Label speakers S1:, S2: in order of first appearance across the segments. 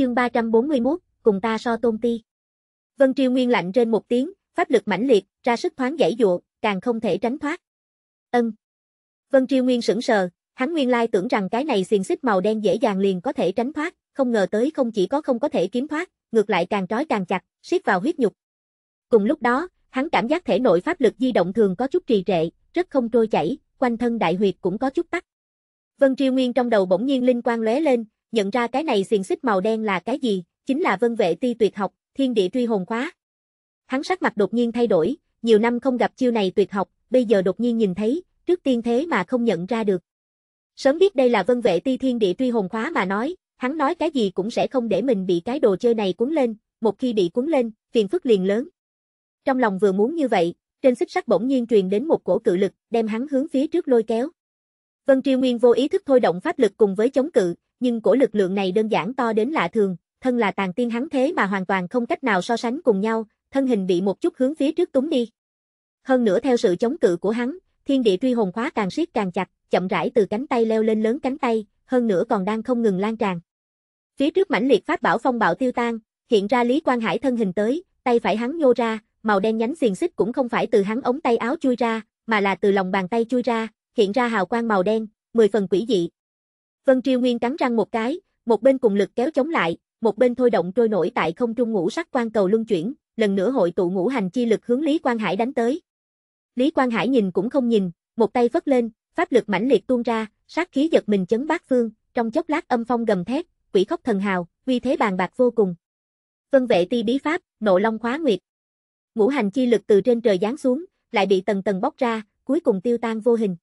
S1: chương 341, cùng ta so tôn ti. Vân triều Nguyên lạnh trên một tiếng, pháp lực mãnh liệt, ra sức thoáng giải dụa, càng không thể tránh thoát. Ân. Vân triều Nguyên sững sờ, hắn nguyên lai tưởng rằng cái này xiềng xích màu đen dễ dàng liền có thể tránh thoát, không ngờ tới không chỉ có không có thể kiếm thoát, ngược lại càng trói càng chặt, siết vào huyết nhục. Cùng lúc đó, hắn cảm giác thể nội pháp lực di động thường có chút trì trệ, rất không trôi chảy, quanh thân đại huyệt cũng có chút tắc. Vân triều Nguyên trong đầu bỗng nhiên linh quang lóe lên, nhận ra cái này xiềng xích màu đen là cái gì, chính là vân vệ ti tuyệt học, thiên địa truy hồn khóa. Hắn sắc mặt đột nhiên thay đổi, nhiều năm không gặp chiêu này tuyệt học, bây giờ đột nhiên nhìn thấy, trước tiên thế mà không nhận ra được. Sớm biết đây là vân vệ ti thiên địa truy hồn khóa mà nói, hắn nói cái gì cũng sẽ không để mình bị cái đồ chơi này cuốn lên, một khi bị cuốn lên, phiền phức liền lớn. Trong lòng vừa muốn như vậy, trên xích sắc bỗng nhiên truyền đến một cổ cự lực, đem hắn hướng phía trước lôi kéo. Vân Triều Nguyên vô ý thức thôi động pháp lực cùng với chống cự, nhưng cổ lực lượng này đơn giản to đến lạ thường, thân là tàn tiên hắn thế mà hoàn toàn không cách nào so sánh cùng nhau, thân hình bị một chút hướng phía trước túng đi. Hơn nữa theo sự chống cự của hắn, thiên địa truy hồn khóa càng siết càng chặt, chậm rãi từ cánh tay leo lên lớn cánh tay, hơn nữa còn đang không ngừng lan tràn. Phía trước mãnh liệt phát bảo phong bạo tiêu tan, hiện ra Lý Quang Hải thân hình tới, tay phải hắn nhô ra, màu đen nhánh xiềng xích cũng không phải từ hắn ống tay áo chui ra, mà là từ lòng bàn tay chui ra, hiện ra hào quang màu đen, mười phần quỷ dị, Vân Triêu Nguyên cắn răng một cái, một bên cùng lực kéo chống lại, một bên thôi động trôi nổi tại không trung ngũ sắc quan cầu luân chuyển, lần nữa hội tụ ngũ hành chi lực hướng Lý Quang Hải đánh tới. Lý Quang Hải nhìn cũng không nhìn, một tay vất lên, pháp lực mãnh liệt tuôn ra, sát khí giật mình chấn bát phương, trong chốc lát âm phong gầm thét, quỷ khóc thần hào, uy thế bàn bạc vô cùng. Vân vệ ti bí pháp, nộ long khóa nguyệt. Ngũ hành chi lực từ trên trời giáng xuống, lại bị tầng tầng bóc ra, cuối cùng tiêu tan vô hình.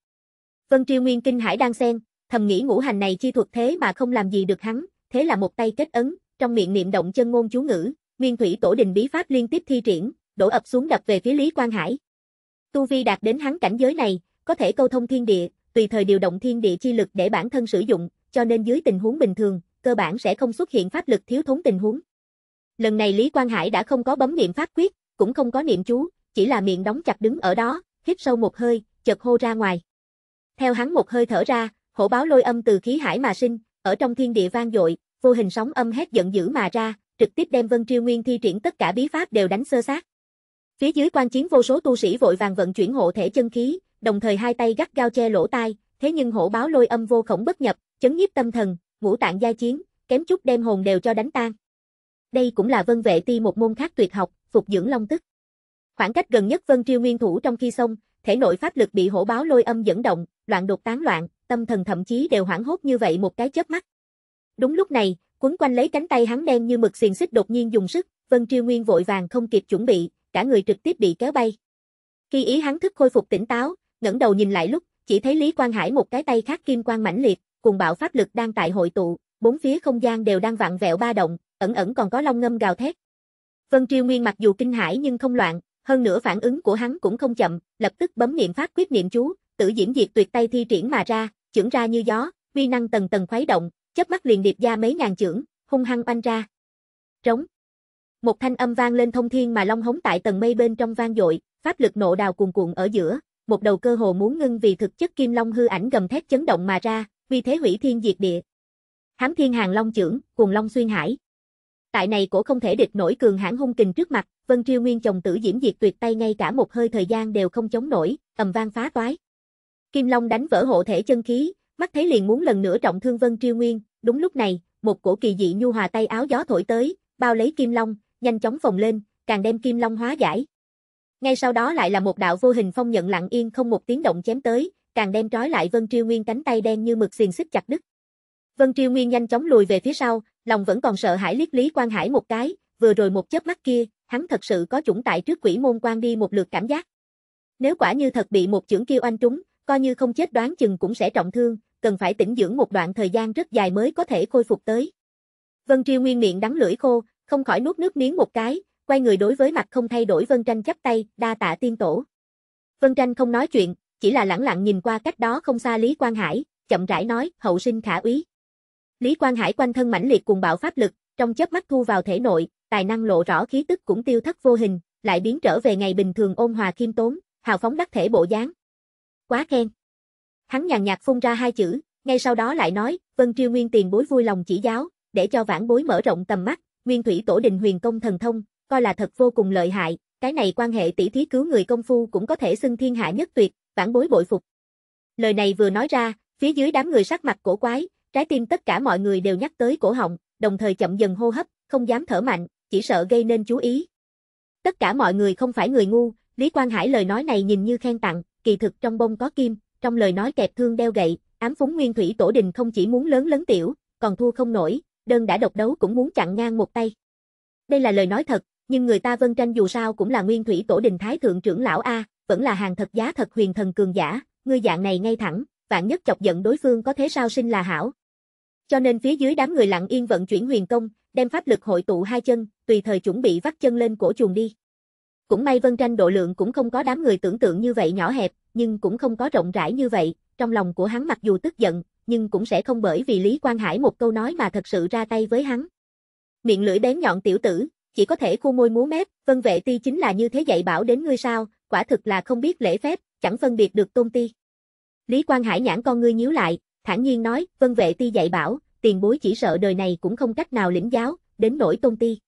S1: Vân Triêu Nguyên kinh hải đang xen, thầm nghĩ ngũ hành này chi thuật thế mà không làm gì được hắn, thế là một tay kết ấn, trong miệng niệm động chân ngôn chú ngữ, nguyên thủy tổ đình bí pháp liên tiếp thi triển, đổ ập xuống đập về phía Lý Quang Hải. Tu vi đạt đến hắn cảnh giới này, có thể câu thông thiên địa, tùy thời điều động thiên địa chi lực để bản thân sử dụng, cho nên dưới tình huống bình thường, cơ bản sẽ không xuất hiện pháp lực thiếu thốn tình huống. Lần này Lý Quang Hải đã không có bấm niệm pháp quyết, cũng không có niệm chú, chỉ là miệng đóng chặt đứng ở đó, hít sâu một hơi, chợt hô ra ngoài. Theo hắn một hơi thở ra, Hổ báo lôi âm từ khí hải mà sinh, ở trong thiên địa vang dội, vô hình sóng âm hét giận dữ mà ra, trực tiếp đem Vân Triêu Nguyên thi triển tất cả bí pháp đều đánh sơ sát. Phía dưới quan chiến vô số tu sĩ vội vàng vận chuyển hộ thể chân khí, đồng thời hai tay gắt gao che lỗ tai, thế nhưng hổ báo lôi âm vô khổng bất nhập, chấn nhiếp tâm thần, ngũ tạng gia chiến, kém chút đem hồn đều cho đánh tan. Đây cũng là vân vệ ti một môn khác tuyệt học, phục dưỡng long tức. Khoảng cách gần nhất Vân Triêu Nguyên thủ trong khi sông, thể nội pháp lực bị hổ báo lôi âm dẫn động, loạn đột tán loạn, tâm thần thậm chí đều hoảng hốt như vậy một cái chớp mắt. Đúng lúc này, quấn quanh lấy cánh tay hắn đen như mực xiềng xích đột nhiên dùng sức, Vân Triêu Nguyên vội vàng không kịp chuẩn bị, cả người trực tiếp bị kéo bay. Khi ý hắn thức khôi phục tỉnh táo, ngẩng đầu nhìn lại lúc, chỉ thấy Lý Quang Hải một cái tay khác kim quang mãnh liệt, cùng bạo pháp lực đang tại hội tụ, bốn phía không gian đều đang vặn vẹo ba động, ẩn ẩn còn có long ngâm gào thét. Vân Triêu Nguyên mặc dù kinh hãi nhưng không loạn, hơn nữa phản ứng của hắn cũng không chậm, lập tức bấm niệm pháp quyết niệm chú, tự diễn diệt tuyệt tay thi triển mà ra, chưởng ra như gió, uy năng tầng tầng khuấy động, chớp mắt liền điệp ra mấy ngàn chưởng, hung hăng oanh ra. Trống. Một thanh âm vang lên thông thiên mà long hống tại tầng mây bên trong vang dội, pháp lực nộ đào cuồn cuộn ở giữa, một đầu cơ hồ muốn ngưng vì thực chất kim long hư ảnh gầm thét chấn động mà ra, vì thế hủy thiên diệt địa. Hám thiên hàng long trưởng, cuồng long xuyên hải. Tại này cổ không thể địch nổi cường hãn hung kình trước mặt, Vân Triêu Nguyên chồng tử diễm diệt tuyệt tay ngay cả một hơi thời gian đều không chống nổi, ầm vang phá toái. Kim Long đánh vỡ hộ thể chân khí, mắt thấy liền muốn lần nữa trọng thương Vân Triêu Nguyên, đúng lúc này, một cổ kỳ dị nhu hòa tay áo gió thổi tới, bao lấy Kim Long, nhanh chóng phồng lên, càng đem Kim Long hóa giải. Ngay sau đó lại là một đạo vô hình phong nhận lặng yên không một tiếng động chém tới, càng đem trói lại Vân Triêu Nguyên cánh tay đen như mực xiềng xích chặt đứt. Vân Triêu Nguyên nhanh chóng lùi về phía sau, lòng vẫn còn sợ hãi liếc Lý Quang Hải một cái, vừa rồi một chớp mắt kia, hắn thật sự có chủng tại trước quỷ môn quan đi một lượt cảm giác. Nếu quả như thật bị một chưởng kêu oanh trúng, Coi như không chết đoán chừng cũng sẽ trọng thương, cần phải tĩnh dưỡng một đoạn thời gian rất dài mới có thể khôi phục tới. Vân Triêu Nguyên miệng đắng lưỡi khô, không khỏi nuốt nước miếng một cái, quay người đối với mặt không thay đổi Vân Tranh chắp tay, đa tạ tiên tổ. Vân Tranh không nói chuyện, chỉ là lẳng lặng nhìn qua cách đó không xa Lý Quang Hải, chậm rãi nói, hậu sinh khả úy. Lý Quang Hải quanh thân mãnh liệt cùng bạo pháp lực, trong chớp mắt thu vào thể nội, tài năng lộ rõ khí tức cũng tiêu thất vô hình, lại biến trở về ngày bình thường ôn hòa khiêm tốn, hào phóng đắc thể bộ dáng, Quá khen. Hắn nhàn nhạt phun ra hai chữ, ngay sau đó lại nói, Vân Triêu Nguyên tiền bối vui lòng chỉ giáo, để cho vãn bối mở rộng tầm mắt, Nguyên Thủy Tổ Đình Huyền Công thần thông, coi là thật vô cùng lợi hại, cái này quan hệ tỷ thí cứu người công phu cũng có thể xưng thiên hạ nhất tuyệt, vãn bối bội phục. Lời này vừa nói ra, phía dưới đám người sắc mặt cổ quái, trái tim tất cả mọi người đều nhắc tới cổ họng, đồng thời chậm dần hô hấp, không dám thở mạnh, chỉ sợ gây nên chú ý. Tất cả mọi người không phải người ngu, Lý Quang Hải lời nói này nhìn như khen tặng, kỳ thực trong bông có kim, trong lời nói kẹp thương đeo gậy, ám phúng nguyên thủy tổ đình không chỉ muốn lớn lớn tiểu, còn thua không nổi, đơn đã độc đấu cũng muốn chặn ngang một tay. Đây là lời nói thật, nhưng người ta Vân Tranh dù sao cũng là nguyên thủy tổ đình thái thượng trưởng lão A, vẫn là hàng thật giá thật huyền thần cường giả, ngươi dạng này ngay thẳng, vạn nhất chọc giận đối phương có thế sao sinh là hảo. Cho nên phía dưới đám người lặng yên vận chuyển huyền công, đem pháp lực hội tụ hai chân, tùy thời chuẩn bị vắt chân lên cổ chuồng đi. Cũng may vân tranh độ lượng cũng không có đám người tưởng tượng như vậy nhỏ hẹp, nhưng cũng không có rộng rãi như vậy, trong lòng của hắn mặc dù tức giận, nhưng cũng sẽ không bởi vì Lý Quang Hải một câu nói mà thật sự ra tay với hắn. Miệng lưỡi bén nhọn tiểu tử, chỉ có thể khu môi múa mép, vân vệ ti chính là như thế dạy bảo đến ngươi sao, quả thực là không biết lễ phép, chẳng phân biệt được tôn ti. Lý Quang Hải nhãn con ngươi nhíu lại, thản nhiên nói, vân vệ ti dạy bảo, tiền bối chỉ sợ đời này cũng không cách nào lĩnh giáo, đến nỗi tôn ti.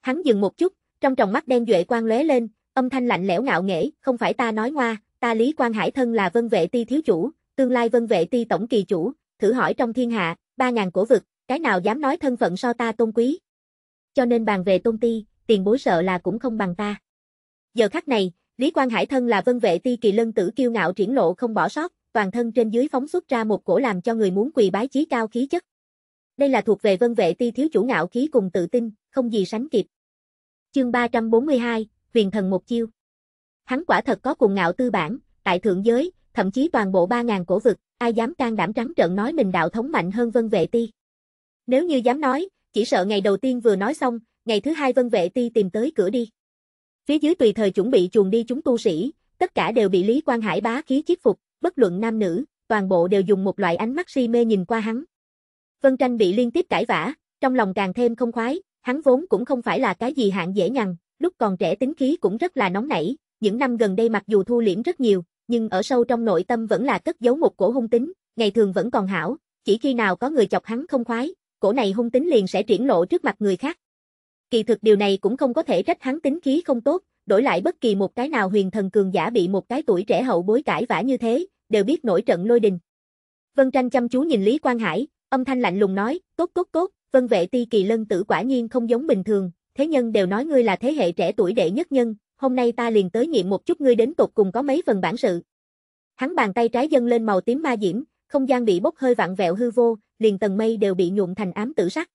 S1: Hắn dừng một chút, trong tròng mắt đen duệ quang lóe lên, âm thanh lạnh lẽo ngạo nghễ, không phải ta nói ngoa, ta Lý Quang Hải thân là Vân Vệ Ti thiếu chủ, tương lai Vân Vệ Ti tổng kỳ chủ, thử hỏi trong thiên hạ, ba ngàn cổ vực, cái nào dám nói thân phận so ta tôn quý. Cho nên bàn về tôn ti, tiền bối sợ là cũng không bằng ta. Giờ khắc này, Lý Quang Hải thân là Vân Vệ Ti kỳ lân tử kiêu ngạo triển lộ không bỏ sót, toàn thân trên dưới phóng xuất ra một cổ làm cho người muốn quỳ bái chí cao khí chất. Đây là thuộc về Vân Vệ Ti thiếu chủ ngạo khí cùng tự tin, không gì sánh kịp. Chương 342, Huyền thần một chiêu. Hắn quả thật có cùng ngạo tư bản, tại thượng giới, thậm chí toàn bộ 3000 cổ vực, ai dám can đảm trắng trợn nói mình đạo thống mạnh hơn Vân Vệ Ti. Nếu như dám nói, chỉ sợ ngày đầu tiên vừa nói xong, ngày thứ hai Vân Vệ Ti tìm tới cửa đi. Phía dưới tùy thời chuẩn bị chuồng đi chúng tu sĩ, tất cả đều bị Lý Quang Hải bá khí chiết phục, bất luận nam nữ, toàn bộ đều dùng một loại ánh mắt si mê nhìn qua hắn. Vân Tranh bị liên tiếp cãi vã, trong lòng càng thêm không khoái, Hắn vốn cũng không phải là cái gì hạng dễ nhằn, lúc còn trẻ tính khí cũng rất là nóng nảy, những năm gần đây mặc dù thu liễm rất nhiều, nhưng ở sâu trong nội tâm vẫn là cất giấu một cổ hung tính, ngày thường vẫn còn hảo, chỉ khi nào có người chọc hắn không khoái, cổ này hung tính liền sẽ triển lộ trước mặt người khác. Kỳ thực điều này cũng không có thể trách hắn tính khí không tốt, đổi lại bất kỳ một cái nào huyền thần cường giả bị một cái tuổi trẻ hậu bối cãi vã như thế, đều biết nổi trận lôi đình. Vân Tranh chăm chú nhìn Lý Quang Hải, âm thanh lạnh lùng nói, tốt tốt tốt, vân vệ ti kỳ lân tử quả nhiên không giống bình thường, thế nhân đều nói ngươi là thế hệ trẻ tuổi đệ nhất nhân, hôm nay ta liền tới nghiệm một chút ngươi đến tột cùng có mấy phần bản sự. Hắn bàn tay trái dâng lên màu tím ma diễm, không gian bị bốc hơi vặn vẹo hư vô, liền tầng mây đều bị nhuộm thành ám tử sắc.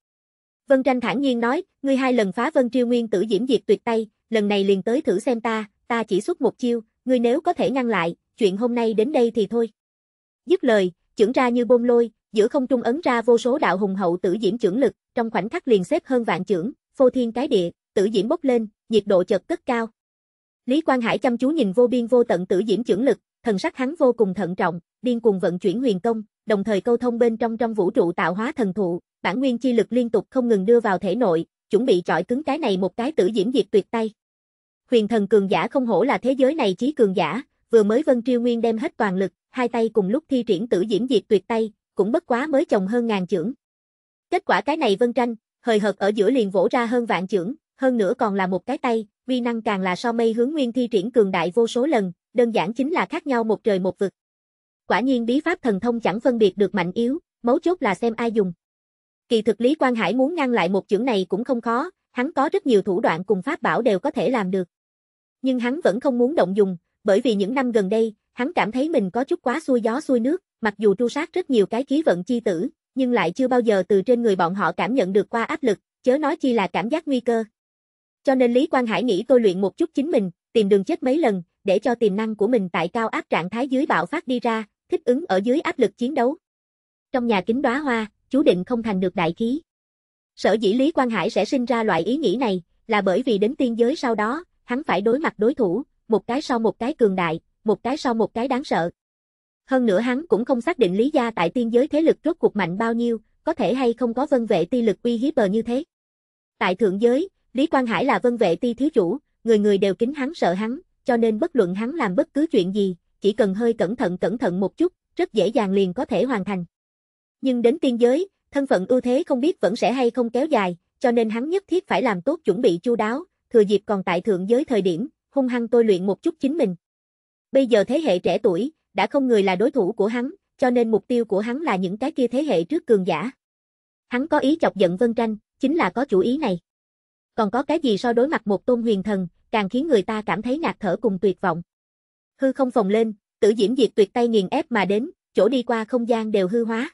S1: Vân Tranh thản nhiên nói, ngươi hai lần phá Vân Triêu Nguyên tử diễm diệt tuyệt tay, lần này liền tới thử xem ta, ta chỉ xuất một chiêu, ngươi nếu có thể ngăn lại, chuyện hôm nay đến đây thì thôi. Dứt lời, chưởng ra như bôm lôi, giữa không trung ấn ra vô số đạo hùng hậu tử diễm trưởng lực, trong khoảnh khắc liền xếp hơn vạn trưởng phô thiên cái địa, tử diễm bốc lên, nhiệt độ chợt cất cao. Lý Quang Hải chăm chú nhìn vô biên vô tận tử diễm trưởng lực, thần sắc hắn vô cùng thận trọng, điên cuồng vận chuyển huyền công, đồng thời câu thông bên trong trong vũ trụ tạo hóa thần thụ, bản nguyên chi lực liên tục không ngừng đưa vào thể nội, chuẩn bị chọi cứng cái này một cái tử diễm diệt tuyệt tay. Huyền thần cường giả không hổ là thế giới này chí cường giả, vừa mới Vân Triêu Nguyên đem hết toàn lực, hai tay cùng lúc thi triển tử diễm diệt tuyệt tay, cũng bất quá mới chồng hơn ngàn chưởng. Kết quả cái này vân tranh, hời hợt ở giữa liền vỗ ra hơn vạn chưởng, hơn nữa còn là một cái tay, vi năng càng là so mây hướng nguyên thi triển cường đại vô số lần, đơn giản chính là khác nhau một trời một vực. Quả nhiên bí pháp thần thông chẳng phân biệt được mạnh yếu, mấu chốt là xem ai dùng. Kỳ thực Lý Quang Hải muốn ngăn lại một chưởng này cũng không khó, hắn có rất nhiều thủ đoạn cùng pháp bảo đều có thể làm được. Nhưng hắn vẫn không muốn động dùng, bởi vì những năm gần đây, hắn cảm thấy mình có chút quá xuôi gió xuôi nước, Mặc dù tru sát rất nhiều cái khí vận chi tử, nhưng lại chưa bao giờ từ trên người bọn họ cảm nhận được qua áp lực, chớ nói chi là cảm giác nguy cơ. Cho nên Lý Quang Hải nghĩ tôi luyện một chút chính mình, tìm đường chết mấy lần, để cho tiềm năng của mình tại cao áp trạng thái dưới bạo phát đi ra, thích ứng ở dưới áp lực chiến đấu. Trong nhà kính đóa hoa, chú định không thành được đại khí. Sở dĩ Lý Quang Hải sẽ sinh ra loại ý nghĩ này, là bởi vì đến tiên giới sau đó, hắn phải đối mặt đối thủ, một cái sau một cái cường đại, một cái sau một cái đáng sợ. Hơn nữa hắn cũng không xác định Lý Gia tại tiên giới thế lực rốt cuộc mạnh bao nhiêu, có thể hay không có vân vệ ti lực uy hiếp bờ như thế. Tại thượng giới, Lý Quang Hải là vân vệ ti thiếu chủ, người người đều kính hắn sợ hắn, cho nên bất luận hắn làm bất cứ chuyện gì, chỉ cần hơi cẩn thận cẩn thận một chút, rất dễ dàng liền có thể hoàn thành. Nhưng đến tiên giới, thân phận ưu thế không biết vẫn sẽ hay không kéo dài, cho nên hắn nhất thiết phải làm tốt chuẩn bị chu đáo, thừa dịp còn tại thượng giới thời điểm, hung hăng tôi luyện một chút chính mình. Bây giờ thế hệ trẻ tuổi, đã không người là đối thủ của hắn, cho nên mục tiêu của hắn là những cái kia thế hệ trước cường giả. Hắn có ý chọc giận Vân Tranh, chính là có chủ ý này. Còn có cái gì so đối mặt một tôn huyền thần, càng khiến người ta cảm thấy ngạt thở cùng tuyệt vọng. Hư không phồng lên, tử diễm diệt tuyệt tay nghiền ép mà đến, chỗ đi qua không gian đều hư hóa.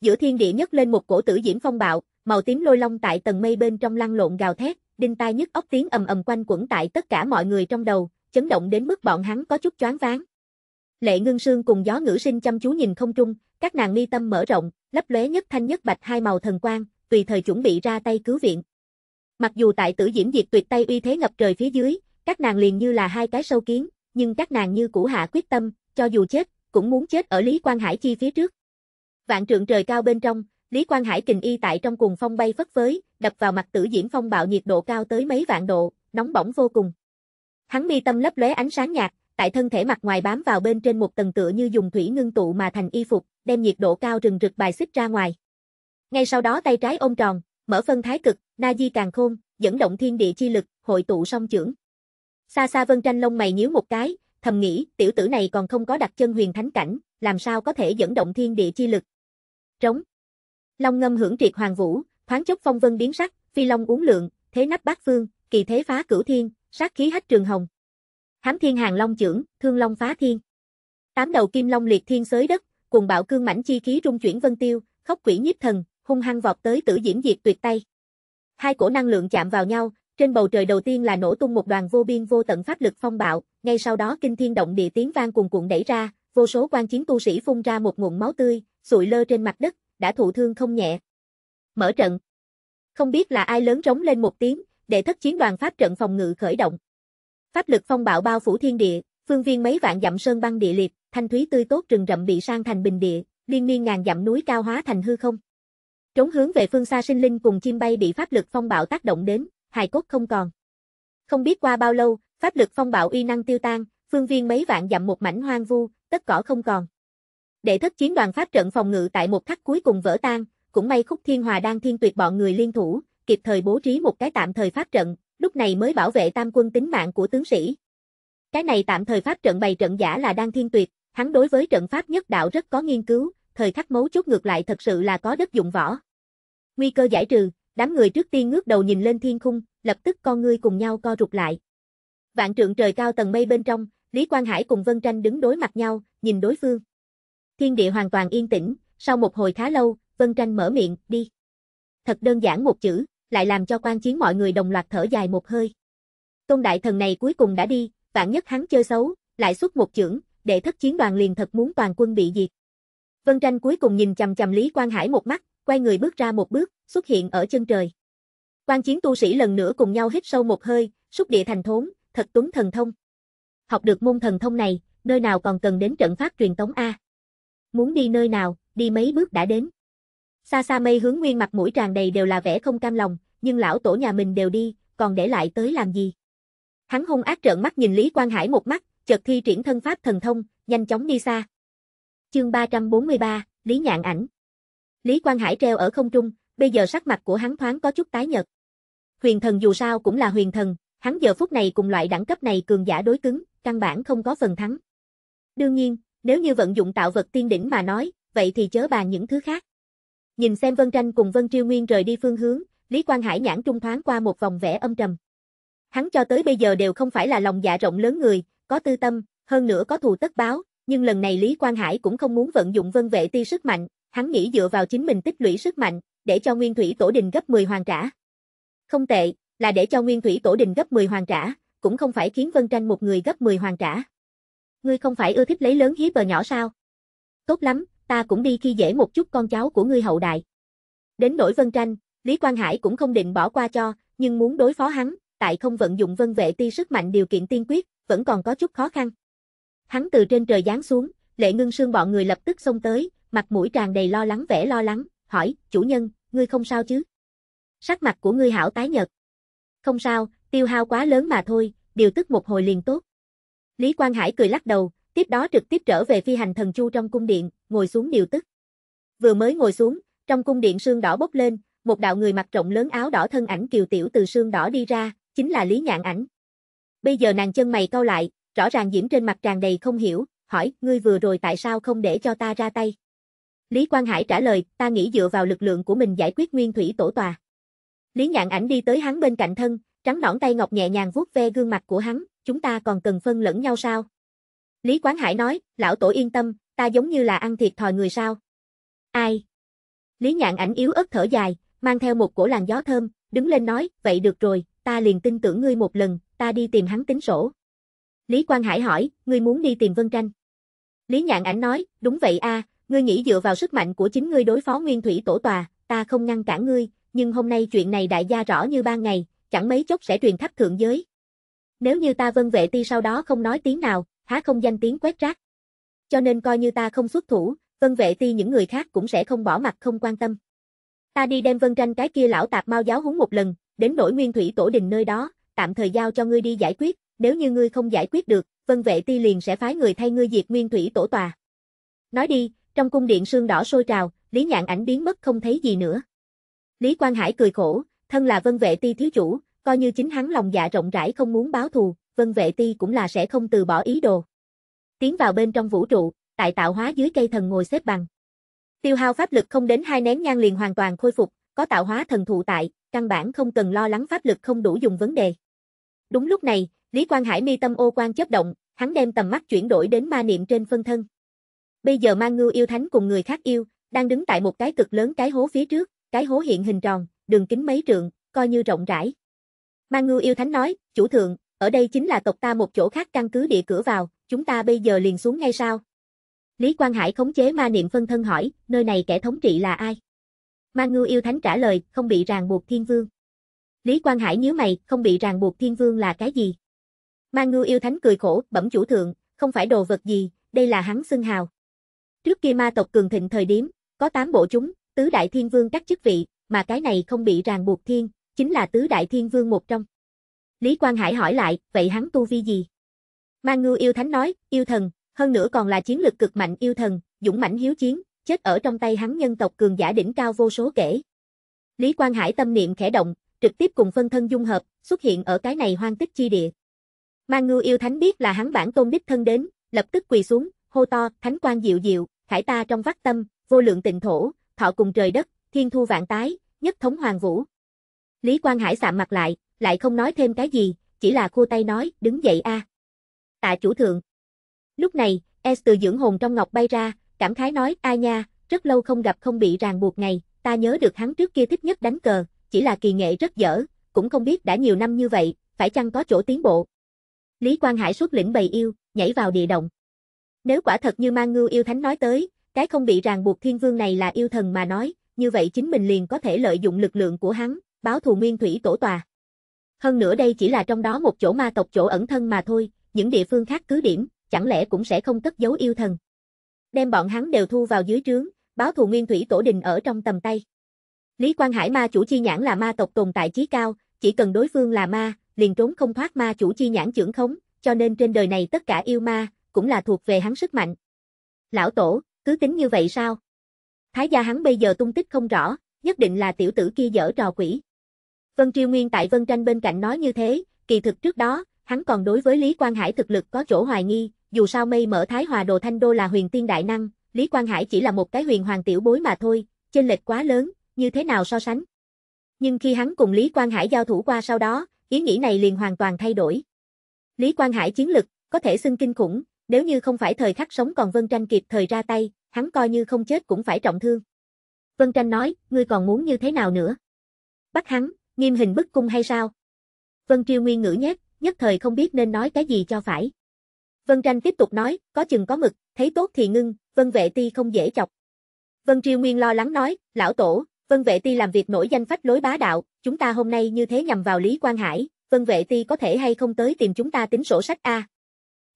S1: Giữa thiên địa nhất lên một cổ tử diễm phong bạo, màu tím lôi long tại tầng mây bên trong lăn lộn gào thét, đinh tai nhức ốc tiếng ầm ầm quanh quẩn tại tất cả mọi người trong đầu, chấn động đến mức bọn hắn có chút choáng váng. Lệ Ngưng Sương cùng gió ngữ sinh chăm chú nhìn không trung, các nàng mi tâm mở rộng, lấp lóe nhất thanh nhất bạch hai màu thần quang, tùy thời chuẩn bị ra tay cứu viện. Mặc dù tại tử diễm diệt tuyệt tay uy thế ngập trời phía dưới, các nàng liền như là hai cái sâu kiến, nhưng các nàng như cũ hạ quyết tâm, cho dù chết, cũng muốn chết ở Lý Quang Hải chi phía trước. Vạn trượng trời cao bên trong, Lý Quang Hải kình y tại trong cuồng phong bay phất phới, đập vào mặt tử diễm phong bạo nhiệt độ cao tới mấy vạn độ, nóng bỏng vô cùng. Hắn mi tâm lấp lóe ánh sáng nhạt, tại thân thể mặt ngoài bám vào bên trên một tầng tựa như dùng thủy ngưng tụ mà thành y phục, đem nhiệt độ cao rừng rực bài xích ra ngoài. Ngay sau đó tay trái ôm tròn, mở phân thái cực, na di càng khôn, dẫn động thiên địa chi lực, hội tụ song trưởng. Xa xa Vân Tranh lông mày nhíu một cái, thầm nghĩ, tiểu tử này còn không có đặt chân huyền thánh cảnh, làm sao có thể dẫn động thiên địa chi lực. Trống. Long ngâm hưởng triệt hoàng vũ, thoáng chốc phong vân biến sắc, phi long uống lượng, thế nắp bát phương, kỳ thế phá cửu thiên, sát khí hách trường hồng. Hám thiên hàng long trưởng, thương long phá thiên. Tám đầu kim long liệt thiên xới đất, cuồng bạo cương mãnh chi khí trung chuyển vân tiêu, khốc quỷ nhiếp thần, hung hăng vọt tới tử diễm diệt tuyệt tay. Hai cổ năng lượng chạm vào nhau, trên bầu trời đầu tiên là nổ tung một đoàn vô biên vô tận pháp lực phong bạo, ngay sau đó kinh thiên động địa tiếng vang cuồn cuộn đẩy ra, vô số quan chiến tu sĩ phun ra một nguồn máu tươi, sụi lơ trên mặt đất, đã thụ thương không nhẹ. Mở trận. Không biết là ai lớn rống lên một tiếng, để thất chiến đoàn pháp trận phòng ngự khởi động. Pháp lực phong bạo bao phủ thiên địa, phương viên mấy vạn dặm sơn băng địa liệt, thanh thúy tươi tốt rừng rậm bị sang thành bình địa, liên miên ngàn dặm núi cao hóa thành hư không. Trốn hướng về phương xa sinh linh cùng chim bay bị pháp lực phong bạo tác động đến, hài cốt không còn. Không biết qua bao lâu, pháp lực phong bạo uy năng tiêu tan, phương viên mấy vạn dặm một mảnh hoang vu, tất cỏ không còn. Đệ thất chiến đoàn pháp trận phòng ngự tại một khắc cuối cùng vỡ tan, cũng may Khúc Thiên Hòa đang thiên tuyệt bọn người liên thủ, kịp thời bố trí một cái tạm thời pháp trận, lúc này mới bảo vệ tam quân tính mạng của tướng sĩ. Cái này tạm thời pháp trận bày trận giả là đang thiên tuyệt, hắn đối với trận pháp nhất đạo rất có nghiên cứu, thời khắc mấu chốt ngược lại thật sự là có đất dụng võ. Nguy cơ giải trừ, đám người trước tiên ngước đầu nhìn lên thiên khung, lập tức con ngươi cùng nhau co rụt lại. Vạn trượng trời cao tầng mây bên trong, Lý Quang Hải cùng Vân Tranh đứng đối mặt nhau, nhìn đối phương. Thiên địa hoàn toàn yên tĩnh, sau một hồi khá lâu, Vân Tranh mở miệng, đi. Thật đơn giản một chữ lại làm cho quan chiến mọi người đồng loạt thở dài một hơi. Tôn đại thần này cuối cùng đã đi, vạn nhất hắn chơi xấu, lại xuất một chưởng, để thất chiến đoàn liền thật muốn toàn quân bị diệt. Vân Tranh cuối cùng nhìn chằm chằm Lý Quang Hải một mắt, quay người bước ra một bước, xuất hiện ở chân trời. Quan chiến tu sĩ lần nữa cùng nhau hít sâu một hơi, xúc địa thành thốn, thật tuấn thần thông. Học được môn thần thông này, nơi nào còn cần đến trận pháp truyền tống A. Muốn đi nơi nào, đi mấy bước đã đến. Xa xa mây hướng nguyên mặt mũi tràn đầy đều là vẻ không cam lòng, nhưng lão tổ nhà mình đều đi, còn để lại tới làm gì? Hắn hung ác trợn mắt nhìn Lý Quang Hải một mắt, chợt thi triển thân pháp thần thông, nhanh chóng đi xa. Chương 343, Lý Nhạn ảnh. Lý Quang Hải treo ở không trung, bây giờ sắc mặt của hắn thoáng có chút tái nhợt. Huyền thần dù sao cũng là huyền thần, hắn giờ phút này cùng loại đẳng cấp này cường giả đối cứng, căn bản không có phần thắng. Đương nhiên, nếu như vận dụng tạo vật tiên đỉnh mà nói, vậy thì chớ bàn những thứ khác. Nhìn xem Vân Tranh cùng Vân Triêu Nguyên rời đi phương hướng, Lý Quang Hải nhãn trung thoáng qua một vòng vẻ âm trầm. Hắn cho tới bây giờ đều không phải là lòng dạ rộng lớn người, có tư tâm, hơn nữa có thù tất báo, nhưng lần này Lý Quang Hải cũng không muốn vận dụng vân vệ ti sức mạnh, hắn nghĩ dựa vào chính mình tích lũy sức mạnh, để cho Nguyên Thủy Tổ Đình gấp 10 hoàn trả. Không tệ, là để cho Nguyên Thủy Tổ Đình gấp 10 hoàn trả, cũng không phải khiến Vân Tranh một người gấp 10 hoàn trả. Ngươi không phải ưa thích lấy lớn hiếp bờ nhỏ sao? Tốt lắm, ta cũng đi khi dễ một chút con cháu của ngươi hậu đại. Đến nỗi Vân Tranh, Lý Quang Hải cũng không định bỏ qua cho, nhưng muốn đối phó hắn, tại không vận dụng vân vệ ti sức mạnh điều kiện tiên quyết, vẫn còn có chút khó khăn. Hắn từ trên trời giáng xuống, lệ ngưng sương bọn người lập tức xông tới, mặt mũi tràn đầy lo lắng vẻ lo lắng, hỏi, chủ nhân, ngươi không sao chứ? Sắc mặt của ngươi hảo tái nhật. Không sao, tiêu hao quá lớn mà thôi, điều tức một hồi liền tốt. Lý Quang Hải cười lắc đầu, tiếp đó trực tiếp trở về phi hành thần chu trong cung điện, ngồi xuống điều tức. Vừa mới ngồi xuống, trong cung điện sương đỏ bốc lên, một đạo người mặc rộng lớn áo đỏ thân ảnh kiều tiểu từ sương đỏ đi ra, chính là Lý Nhạn Ảnh. Bây giờ nàng chân mày cau lại, rõ ràng diễm trên mặt tràn đầy không hiểu, hỏi, ngươi vừa rồi tại sao không để cho ta ra tay? Lý Quang Hải trả lời, ta nghĩ dựa vào lực lượng của mình giải quyết nguyên thủy tổ tòa. Lý Nhạn Ảnh đi tới hắn bên cạnh thân, trắng nõn tay ngọc nhẹ nhàng vuốt ve gương mặt của hắn, chúng ta còn cần phân lẫn nhau sao? Lý Quán Hải nói, lão tổ yên tâm, ta giống như là ăn thiệt thòi người sao. Ai? Lý nhạn ảnh yếu ớt thở dài, mang theo một cổ làn gió thơm, đứng lên nói, vậy được rồi, ta liền tin tưởng ngươi một lần, ta đi tìm hắn tính sổ. Lý Quang Hải hỏi, ngươi muốn đi tìm Vân Tranh? Lý nhạn ảnh nói, đúng vậy a, ngươi nghĩ dựa vào sức mạnh của chính ngươi đối phó nguyên thủy tổ tòa, ta không ngăn cản ngươi, nhưng hôm nay chuyện này đại gia rõ như ban ngày, chẳng mấy chốc sẽ truyền khắp thượng giới. Nếu như ta vân vệ ti sau đó không nói tiếng nào, há không danh tiếng quét rác cho nên coi như ta không xuất thủ, vân vệ ti những người khác cũng sẽ không bỏ mặt không quan tâm. Ta đi đem vân tranh cái kia lão tạp mau giáo huấn một lần, đến nỗi nguyên thủy tổ đình nơi đó, tạm thời giao cho ngươi đi giải quyết, nếu như ngươi không giải quyết được, vân vệ ti liền sẽ phái người thay ngươi diệt nguyên thủy tổ tòa. Nói đi, trong cung điện sương đỏ sôi trào, Lý Nhạn ảnh biến mất không thấy gì nữa. Lý Quang Hải cười khổ, thân là vân vệ ti thiếu chủ, coi như chính hắn lòng dạ rộng rãi không muốn báo thù, vân vệ ti cũng là sẽ không từ bỏ ý đồ tiến vào bên trong vũ trụ, tại tạo hóa dưới cây thần ngồi xếp bằng. Tiêu hao pháp lực không đến hai nén nhang liền hoàn toàn khôi phục, có tạo hóa thần thụ tại, căn bản không cần lo lắng pháp lực không đủ dùng vấn đề. Đúng lúc này, Lý Quang Hải mi tâm ô quan chớp động, hắn đem tầm mắt chuyển đổi đến ma niệm trên phân thân. Bây giờ ma ngư yêu thánh cùng người khác yêu, đang đứng tại một cái cực lớn cái hố phía trước, cái hố hiện hình tròn, đường kính mấy trượng, coi như rộng rãi. Ma ngư yêu thánh nói, chủ thượng, ở đây chính là tộc ta một chỗ khác căn cứ địa cửa vào, chúng ta bây giờ liền xuống ngay sao? Lý Quang Hải khống chế ma niệm phân thân hỏi, nơi này kẻ thống trị là ai? Ma Ngưu yêu thánh trả lời, không bị ràng buộc thiên vương. Lý Quang Hải nhíu mày, không bị ràng buộc thiên vương là cái gì? Ma Ngưu yêu thánh cười khổ, bẩm chủ thượng, không phải đồ vật gì, đây là hắn xưng hào. Trước kia ma tộc cường thịnh thời điểm, có tám bộ chúng, tứ đại thiên vương các chức vị, mà cái này không bị ràng buộc thiên, chính là tứ đại thiên vương một trong. Lý Quang Hải hỏi lại, vậy hắn tu vi gì? Mang Ngư yêu thánh nói, yêu thần, hơn nữa còn là chiến lực cực mạnh yêu thần, dũng mãnh hiếu chiến, chết ở trong tay hắn nhân tộc cường giả đỉnh cao vô số kể. Lý Quang Hải tâm niệm khẽ động, trực tiếp cùng phân thân dung hợp, xuất hiện ở cái này hoang tích chi địa. Mang Ngư yêu thánh biết là hắn bản tôn đích thân đến, lập tức quỳ xuống, hô to, thánh quan diệu diệu, khải ta trong vắt tâm, vô lượng tịnh thổ, thọ cùng trời đất, thiên thu vạn tái, nhất thống hoàng vũ. Lý Quang Hải sạm mặt lại, lại không nói thêm cái gì, chỉ là khua tay nói, đứng dậy a. Tạ chủ thượng. Lúc này, Es từ dưỡng hồn trong ngọc bay ra, cảm khái nói, a nha, rất lâu không gặp không bị ràng buộc ngày, ta nhớ được hắn trước kia thích nhất đánh cờ, chỉ là kỳ nghệ rất dở, cũng không biết đã nhiều năm như vậy, phải chăng có chỗ tiến bộ. Lý Quang Hải xuất lĩnh bầy yêu, nhảy vào địa động. Nếu quả thật như mang ngưu yêu thánh nói tới, cái không bị ràng buộc thiên vương này là yêu thần mà nói, như vậy chính mình liền có thể lợi dụng lực lượng của hắn, báo thù nguyên thủy tổ tòa. Hơn nữa đây chỉ là trong đó một chỗ ma tộc chỗ ẩn thân mà thôi, những địa phương khác cứ điểm, chẳng lẽ cũng sẽ không cất giấu yêu thần. Đem bọn hắn đều thu vào dưới trướng, báo thù nguyên thủy tổ đình ở trong tầm tay. Lý Quang Hải ma chủ chi nhãn là ma tộc tồn tại chí cao, chỉ cần đối phương là ma, liền trốn không thoát ma chủ chi nhãn trưởng khống, cho nên trên đời này tất cả yêu ma, cũng là thuộc về hắn sức mạnh. Lão tổ, cứ tính như vậy sao? Thái gia hắn bây giờ tung tích không rõ, nhất định là tiểu tử kia dở trò quỷ. Vân Triêu Nguyên tại Vân Tranh bên cạnh nói như thế, kỳ thực trước đó, hắn còn đối với Lý Quang Hải thực lực có chỗ hoài nghi, dù sao mây mở Thái Hòa Đồ Thanh Đô là huyền tiên đại năng, Lý Quang Hải chỉ là một cái huyền hoàng tiểu bối mà thôi, chênh lệch quá lớn, như thế nào so sánh. Nhưng khi hắn cùng Lý Quang Hải giao thủ qua sau đó, ý nghĩ này liền hoàn toàn thay đổi. Lý Quang Hải chiến lực, có thể xưng kinh khủng, nếu như không phải thời khắc sống còn Vân Tranh kịp thời ra tay, hắn coi như không chết cũng phải trọng thương. Vân Tranh nói, ngươi còn muốn như thế nào nữa? Bắt hắn, Nghiêm hình bức cung hay sao? Vân Triêu Nguyên ngữ nhét, nhất thời không biết nên nói cái gì cho phải. Vân Tranh tiếp tục nói, có chừng có mực, thấy tốt thì ngưng, Vân Vệ Ti không dễ chọc. Vân Triêu Nguyên lo lắng nói, lão tổ, Vân Vệ Ti làm việc nổi danh phách lối bá đạo, chúng ta hôm nay như thế nhằm vào Lý Quang Hải, Vân Vệ Ti có thể hay không tới tìm chúng ta tính sổ sách a?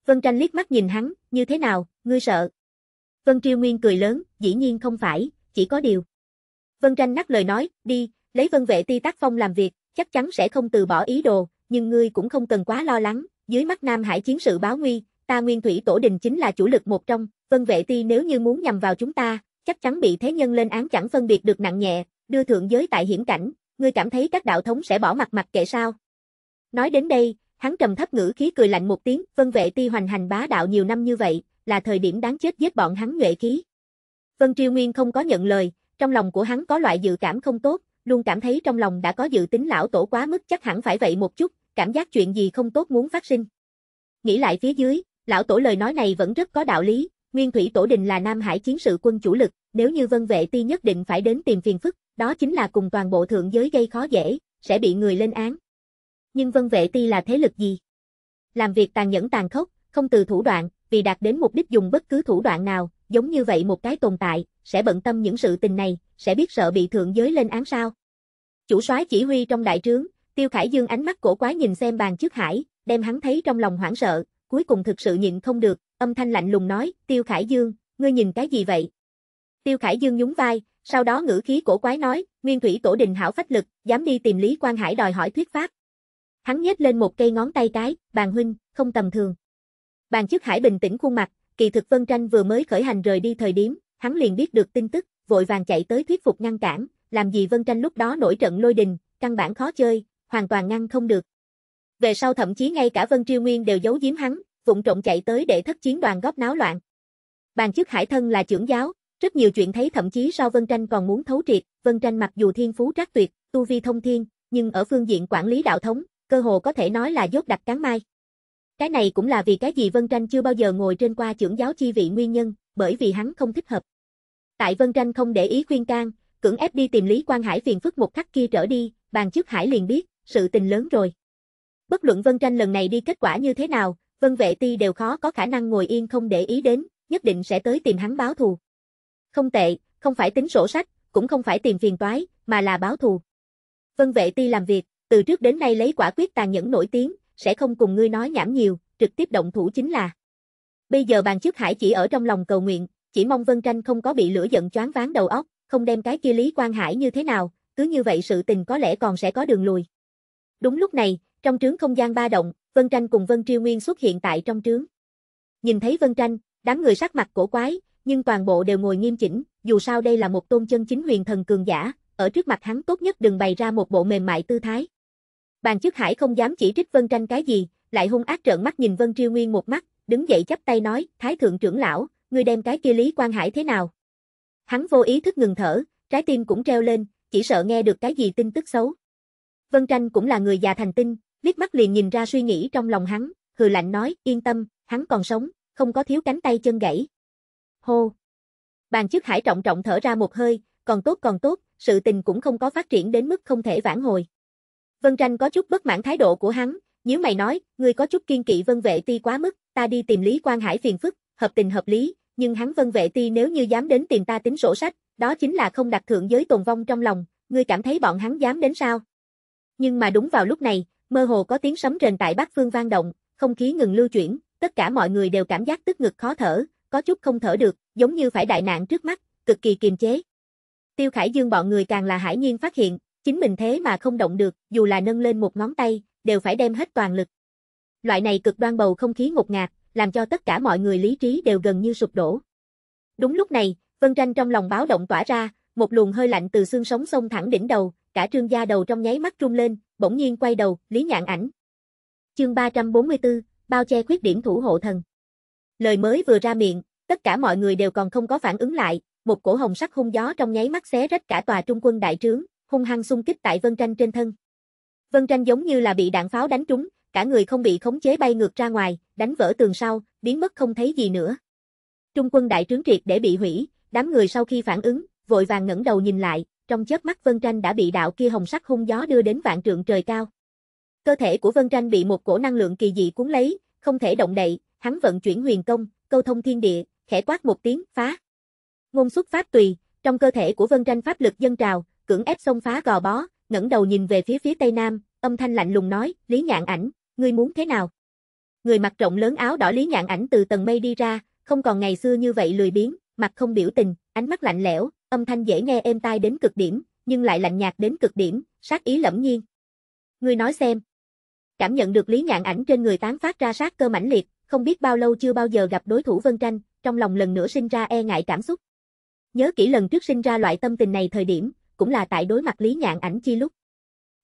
S1: Vân Tranh liếc mắt nhìn hắn, như thế nào, ngươi sợ? Vân Triêu Nguyên cười lớn, dĩ nhiên không phải, chỉ có điều. Vân Tranh nắc lời nói, đi, Lấy vân vệ ti tác phong làm việc, chắc chắn sẽ không từ bỏ ý đồ, nhưng ngươi cũng không cần quá lo lắng, dưới mắt Nam Hải chiến sự báo nguy, ta Nguyên Thủy Tổ Đình chính là chủ lực một trong, vân vệ ti nếu như muốn nhằm vào chúng ta, chắc chắn bị thế nhân lên án chẳng phân biệt được nặng nhẹ, đưa thượng giới tại hiểm cảnh, ngươi cảm thấy các đạo thống sẽ bỏ mặt mặt kệ sao? Nói đến đây, hắn trầm thấp ngữ khí cười lạnh một tiếng, vân vệ ti hoành hành bá đạo nhiều năm như vậy, là thời điểm đáng chết giết bọn hắn nhuệ khí. Vân Triều Nguyên không có nhận lời, trong lòng của hắn có loại dự cảm không tốt, luôn cảm thấy trong lòng đã có dự tính lão tổ quá mức chắc hẳn phải vậy một chút, cảm giác chuyện gì không tốt muốn phát sinh. Nghĩ lại phía dưới, lão tổ lời nói này vẫn rất có đạo lý, Nguyên Thủy Tổ Đình là Nam Hải chiến sự quân chủ lực, nếu như vân vệ ti nhất định phải đến tìm phiền phức, đó chính là cùng toàn bộ thượng giới gây khó dễ, sẽ bị người lên án. Nhưng vân vệ ti là thế lực gì? Làm việc tàn nhẫn tàn khốc, không từ thủ đoạn, vì đạt đến mục đích dùng bất cứ thủ đoạn nào, giống như vậy một cái tồn tại, sẽ bận tâm những sự tình này, sẽ biết sợ bị thượng giới lên án sao. Chủ soái chỉ huy trong đại trướng, Tiêu Khải Dương ánh mắt cổ quái nhìn xem bàn trước hải, đem hắn thấy trong lòng hoảng sợ, cuối cùng thực sự nhịn không được, âm thanh lạnh lùng nói, Tiêu Khải Dương, ngươi nhìn cái gì vậy? Tiêu Khải Dương nhún vai, sau đó ngữ khí cổ quái nói, nguyên thủy tổ đình hảo phách lực, dám đi tìm Lý Quang Hải đòi hỏi thuyết pháp. Hắn nhếch lên một cây ngón tay cái, bàn huynh, không tầm thường. Bàn trước hải bình tĩnh khuôn mặt, kỳ thực Vân Tranh vừa mới khởi hành rời đi thời điểm, hắn liền biết được tin tức, vội vàng chạy tới thuyết phục ngăn cản, làm gì Vân Tranh lúc đó nổi trận lôi đình, căn bản khó chơi, hoàn toàn ngăn không được. Về sau thậm chí ngay cả Vân Triêu Nguyên đều giấu giếm hắn, vụng trộn chạy tới để thất chiến đoàn góp náo loạn. Bàn chức hải thân là trưởng giáo, rất nhiều chuyện thấy thậm chí sau Vân Tranh còn muốn thấu triệt, Vân Tranh mặc dù thiên phú trác tuyệt, tu vi thông thiên, nhưng ở phương diện quản lý đạo thống, cơ hồ có thể nói là dốt đặt cán mai. Cái này cũng là vì cái gì Vân Tranh chưa bao giờ ngồi trên qua trưởng giáo chi vị nguyên nhân, bởi vì hắn không thích hợp. Tại Vân Tranh không để ý khuyên can, cưỡng ép đi tìm Lý Quang Hải phiền phức một khắc kia trở đi, bàn chức Hải liền biết, sự tình lớn rồi. Bất luận Vân Tranh lần này đi kết quả như thế nào, Vân Vệ Ti đều khó có khả năng ngồi yên không để ý đến, nhất định sẽ tới tìm hắn báo thù. Không tệ, không phải tính sổ sách, cũng không phải tìm phiền toái, mà là báo thù. Vân Vệ Ti làm việc, từ trước đến nay lấy quả quyết tàn nhẫn nổi tiếng, sẽ không cùng ngươi nói nhảm nhiều, trực tiếp động thủ chính là. Bây giờ bàn chức Hải chỉ ở trong lòng cầu nguyện, chỉ mong Vân Tranh không có bị lửa giận choáng váng đầu óc, không đem cái kia Lý Quang Hải như thế nào, cứ như vậy sự tình có lẽ còn sẽ có đường lùi. Đúng lúc này, trong trướng không gian ba động, Vân Tranh cùng Vân Triêu Nguyên xuất hiện tại trong trướng. Nhìn thấy Vân Tranh, đám người sắc mặt cổ quái, nhưng toàn bộ đều ngồi nghiêm chỉnh, dù sao đây là một tôn chân chính huyền thần cường giả, ở trước mặt hắn tốt nhất đừng bày ra một bộ mềm mại tư thái. Bàn chức hải không dám chỉ trích Vân Tranh cái gì, lại hung ác trợn mắt nhìn Vân Triêu Nguyên một mắt, đứng dậy chắp tay nói, Thái Thượng trưởng lão, ngươi đem cái kia Lý Quang Hải thế nào? Hắn vô ý thức ngừng thở, trái tim cũng treo lên, chỉ sợ nghe được cái gì tin tức xấu. Vân Tranh cũng là người già thành tinh, liếc mắt liền nhìn ra suy nghĩ trong lòng hắn, hừ lạnh nói, yên tâm, hắn còn sống, không có thiếu cánh tay chân gãy. Hô! Bàn chức hải trọng trọng thở ra một hơi, còn tốt còn tốt, sự tình cũng không có phát triển đến mức không thể vãn hồi. Vân Tranh có chút bất mãn thái độ của hắn, nếu mày nói, ngươi có chút kiên kỵ vân vệ ti quá mức, ta đi tìm Lý Quang Hải phiền phức, hợp tình hợp lý, nhưng hắn vân vệ ti nếu như dám đến tìm ta tính sổ sách, đó chính là không đặt thượng giới tồn vong trong lòng, ngươi cảm thấy bọn hắn dám đến sao? Nhưng mà đúng vào lúc này, mơ hồ có tiếng sấm rền tại bắc phương vang động, không khí ngừng lưu chuyển, tất cả mọi người đều cảm giác tức ngực khó thở, có chút không thở được, giống như phải đại nạn trước mắt, cực kỳ kiềm chế. Tiêu Khải Dương bọn người càng là hải nhiên phát hiện, chính mình thế mà không động được, dù là nâng lên một ngón tay, đều phải đem hết toàn lực. Loại này cực đoan bầu không khí ngột ngạt, làm cho tất cả mọi người lý trí đều gần như sụp đổ. Đúng lúc này, Vân Tranh trong lòng báo động tỏa ra, một luồng hơi lạnh từ xương sống xông thẳng đỉnh đầu, cả trương gia đầu trong nháy mắt rung lên, bỗng nhiên quay đầu, lý nhạn ảnh. Chương 344, bao che khuyết điểm thủ hộ thần. Lời mới vừa ra miệng, tất cả mọi người đều còn không có phản ứng lại, một cổ hồng sắc hung gió trong nháy mắt xé rách cả tòa trung quân đại trướng, hung hăng xung kích tại Vân Tranh trên thân. Vân Tranh giống như là bị đạn pháo đánh trúng, cả người không bị khống chế bay ngược ra ngoài, đánh vỡ tường sau, biến mất không thấy gì nữa. Trung quân đại trướng triệt để bị hủy, đám người sau khi phản ứng, vội vàng ngẩng đầu nhìn lại, trong chớp mắt Vân Tranh đã bị đạo kia hồng sắc hung gió đưa đến vạn trượng trời cao. Cơ thể của Vân Tranh bị một cổ năng lượng kỳ dị cuốn lấy, không thể động đậy, hắn vận chuyển huyền công, câu thông thiên địa, khẽ quát một tiếng, phá. Ngôn xuất pháp tùy, trong cơ thể của Vân Tranh pháp lực dân trào, cưỡng ép xông phá gò bó, ngẩng đầu nhìn về phía phía tây nam, âm thanh lạnh lùng nói, Lý Nhạn Ảnh, ngươi muốn thế nào? Người mặc rộng lớn áo đỏ lý nhạn ảnh từ tầng mây đi ra, không còn ngày xưa như vậy lười biếng, mặt không biểu tình, ánh mắt lạnh lẽo, âm thanh dễ nghe êm tai đến cực điểm, nhưng lại lạnh nhạt đến cực điểm, sát ý lẫm nhiên. Ngươi nói xem. Cảm nhận được lý nhạn ảnh trên người tán phát ra sát cơ mãnh liệt, không biết bao lâu chưa bao giờ gặp đối thủ Vân Tranh, trong lòng lần nữa sinh ra e ngại cảm xúc. Nhớ kỹ lần trước sinh ra loại tâm tình này thời điểm, cũng là tại đối mặt Lý Nhạn Ảnh chi lúc.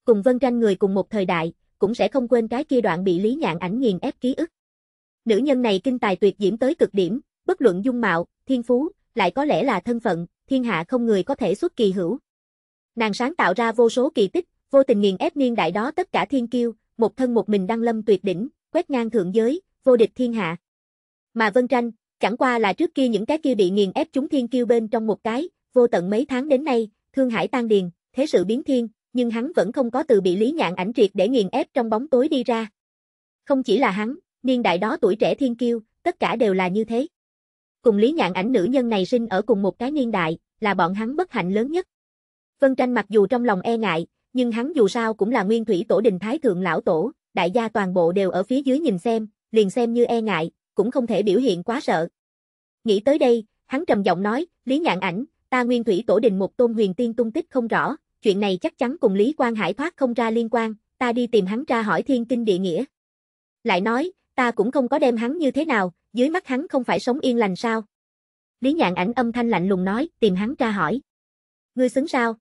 S1: Cùng Vân Tranh người cùng một thời đại, cũng sẽ không quên cái kia đoạn bị Lý Nhạn ảnh nghiền ép ký ức. Nữ nhân này kinh tài tuyệt diễm tới cực điểm, bất luận dung mạo, thiên phú, lại có lẽ là thân phận, thiên hạ không người có thể xuất kỳ hữu. Nàng sáng tạo ra vô số kỳ tích, vô tình nghiền ép niên đại đó tất cả thiên kiêu, một thân một mình đăng lâm tuyệt đỉnh, quét ngang thượng giới, vô địch thiên hạ. Mà Vân Tranh, chẳng qua là trước kia những cái kia bị nghiền ép chúng thiên kiêu bên trong một cái, vô tận mấy tháng đến nay, thương hải tan điền, thế sự biến thiên, nhưng hắn vẫn không có từ bị Lý Nhạn ảnh triệt để nghiền ép trong bóng tối đi ra. Không chỉ là hắn, niên đại đó tuổi trẻ thiên kiêu, tất cả đều là như thế. Cùng Lý Nhạn ảnh nữ nhân này sinh ở cùng một cái niên đại, là bọn hắn bất hạnh lớn nhất. Vân Tranh mặc dù trong lòng e ngại, nhưng hắn dù sao cũng là nguyên thủy tổ đình thái thượng lão tổ, đại gia toàn bộ đều ở phía dưới nhìn xem, liền xem như e ngại, cũng không thể biểu hiện quá sợ. Nghĩ tới đây, hắn trầm giọng nói, Lý Nhạn ảnh, ta nguyên thủy tổ đình một tôn huyền tiên tung tích không rõ, chuyện này chắc chắn cùng Lý Quang Hải thoát không ra liên quan, ta đi tìm hắn ra hỏi thiên kinh địa nghĩa. Lại nói, ta cũng không có đem hắn như thế nào, dưới mắt hắn không phải sống yên lành sao? Lý nhạn ảnh âm thanh lạnh lùng nói, tìm hắn ra hỏi. Ngươi xứng sao?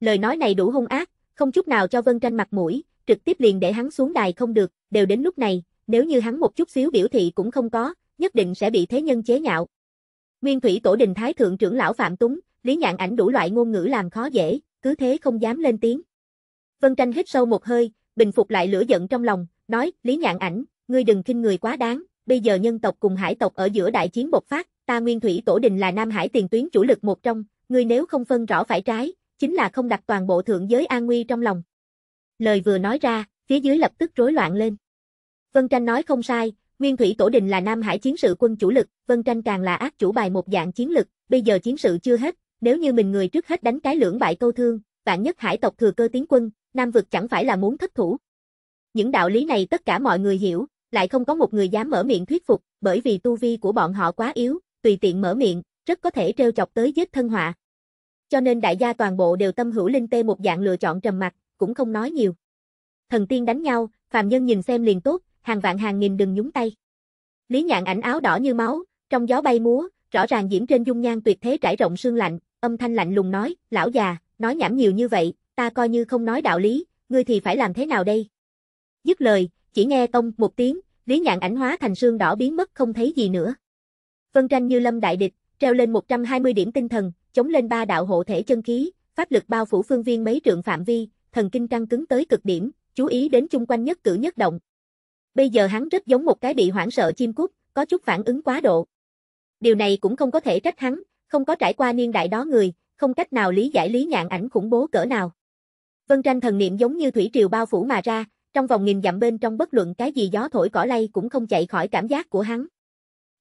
S1: Lời nói này đủ hung ác, không chút nào cho Vân Tranh mặt mũi, trực tiếp liền để hắn xuống đài không được, đều đến lúc này, nếu như hắn một chút xíu biểu thị cũng không có, nhất định sẽ bị thế nhân chế nhạo. Nguyên thủy tổ đình thái thượng trưởng lão Phạm Túng, Lý Nhạn Ảnh đủ loại ngôn ngữ làm khó dễ, cứ thế không dám lên tiếng. Vân Tranh hít sâu một hơi, bình phục lại lửa giận trong lòng, nói, Lý Nhạn Ảnh, ngươi đừng khinh người quá đáng, bây giờ nhân tộc cùng hải tộc ở giữa đại chiến bộc phát, ta Nguyên Thủy Tổ Đình là Nam Hải tiền tuyến chủ lực một trong, ngươi nếu không phân rõ phải trái, chính là không đặt toàn bộ thượng giới an nguy trong lòng. Lời vừa nói ra, phía dưới lập tức rối loạn lên. Vân Tranh nói không sai, Nguyên Thủy Tổ Đình là Nam Hải chiến sự quân chủ lực, Vân Tranh càng là ác chủ bài một dạng chiến lực, bây giờ chiến sự chưa hết, nếu như mình người trước hết đánh cái lưỡng bại câu thương, vạn nhất hải tộc thừa cơ tiến quân, Nam vực chẳng phải là muốn thất thủ. Những đạo lý này tất cả mọi người hiểu, lại không có một người dám mở miệng thuyết phục, bởi vì tu vi của bọn họ quá yếu, tùy tiện mở miệng, rất có thể trêu chọc tới giết thân họa. Cho nên đại gia toàn bộ đều tâm hữu linh tê một dạng lựa chọn trầm mặc, cũng không nói nhiều. Thần tiên đánh nhau, phàm nhân nhìn xem liền tốt, hàng vạn hàng nghìn đừng nhúng tay. Lý Nhạn ảnh áo đỏ như máu, trong gió bay múa, rõ ràng diễm trên dung nhan tuyệt thế trải rộng sương lạnh, âm thanh lạnh lùng nói, lão già, nói nhảm nhiều như vậy, ta coi như không nói đạo lý, ngươi thì phải làm thế nào đây? Dứt lời, chỉ nghe tông một tiếng, lý nhạn ảnh hóa thành xương đỏ biến mất không thấy gì nữa. Vân tranh như lâm đại địch, treo lên 120 điểm tinh thần, chống lên ba đạo hộ thể chân khí, pháp lực bao phủ phương viên mấy trượng phạm vi, thần kinh căng cứng tới cực điểm, chú ý đến chung quanh nhất cử nhất động. Bây giờ hắn rất giống một cái bị hoảng sợ chim cút, có chút phản ứng quá độ. Điều này cũng không có thể trách hắn, không có trải qua niên đại đó người, không cách nào lý giải lý nhạn ảnh khủng bố cỡ nào. Vân tranh thần niệm giống như thủy triều bao phủ mà ra, trong vòng nghìn dặm bên trong bất luận cái gì gió thổi cỏ lay cũng không chạy khỏi cảm giác của hắn.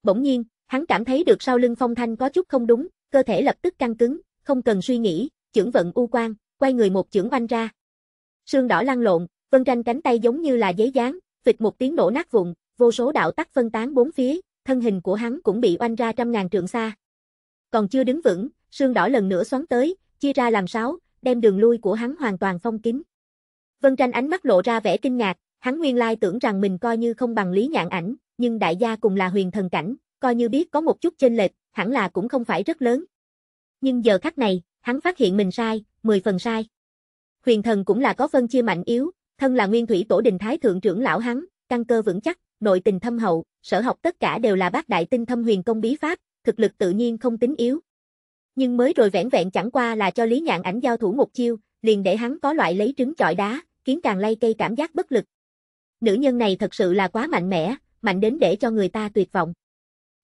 S1: Bỗng nhiên, hắn cảm thấy được sau lưng phong thanh có chút không đúng, cơ thể lập tức căng cứng, không cần suy nghĩ, chưởng vận u quan quay người một chưởng oanh ra. Sương đỏ lăn lộn, vân tranh cánh tay giống như là giấy dán, phịch một tiếng nổ nát vụn, vô số đạo tắc phân tán bốn phía, thân hình của hắn cũng bị oanh ra trăm ngàn trượng xa còn chưa đứng vững, xương đỏ lần nữa xoắn tới, chia ra làm sáu, đem đường lui của hắn hoàn toàn phong kín. Vân Tranh ánh mắt lộ ra vẻ kinh ngạc, hắn nguyên lai tưởng rằng mình coi như không bằng Lý Nhạn Ảnh, nhưng đại gia cùng là huyền thần cảnh, coi như biết có một chút chênh lệch, hẳn là cũng không phải rất lớn. Nhưng giờ khắc này, hắn phát hiện mình sai, 10 phần sai. Huyền thần cũng là có phân chia mạnh yếu, thân là nguyên thủy tổ đình thái thượng trưởng lão hắn, căn cơ vững chắc, nội tình thâm hậu, sở học tất cả đều là bác đại tinh thâm huyền công bí pháp, thực lực tự nhiên không tính yếu. Nhưng mới rồi vẻn vẹn chẳng qua là cho Lý Nhạn Ảnh giao thủ một chiêu, liền để hắn có loại lấy trứng chọi đá, khiến càng lay cây cảm giác bất lực. Nữ nhân này thật sự là quá mạnh mẽ, mạnh đến để cho người ta tuyệt vọng.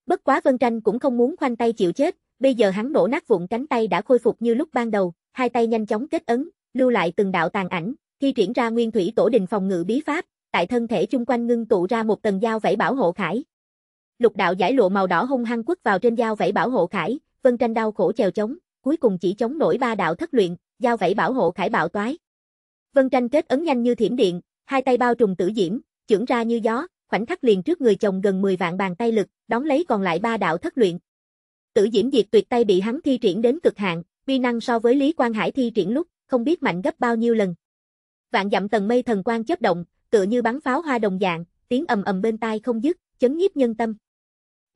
S1: Bất quá Vân Tranh cũng không muốn khoanh tay chịu chết, bây giờ hắn đổ nát vụn cánh tay đã khôi phục như lúc ban đầu, hai tay nhanh chóng kết ấn, lưu lại từng đạo tàn ảnh, khi triển ra nguyên thủy tổ đình phòng ngự bí pháp, tại thân thể chung quanh ngưng tụ ra một tầng dao vẫy bảo hộ khải, Lục đạo giải lụa màu đỏ hung hăng quất vào trên dao vẫy bảo hộ khải, Vân Tranh đau khổ chèo chống, cuối cùng chỉ chống nổi ba đạo thất luyện, dao vẫy bảo hộ khải bạo toái. Vân Tranh kết ấn nhanh như thiểm điện, hai tay bao trùm tử diễm, chưởng ra như gió, khoảnh khắc liền trước người chồng gần 10 vạn bàn tay lực, đón lấy còn lại ba đạo thất luyện. Tử diễm diệt tuyệt tay bị hắn thi triển đến cực hạn, vi năng so với Lý Quang Hải thi triển lúc, không biết mạnh gấp bao nhiêu lần. Vạn dặm tầng mây thần quang chớp động, tựa như bắn pháo hoa đồng dạng, tiếng ầm ầm bên tai không dứt, chấn nhiếp nhân tâm.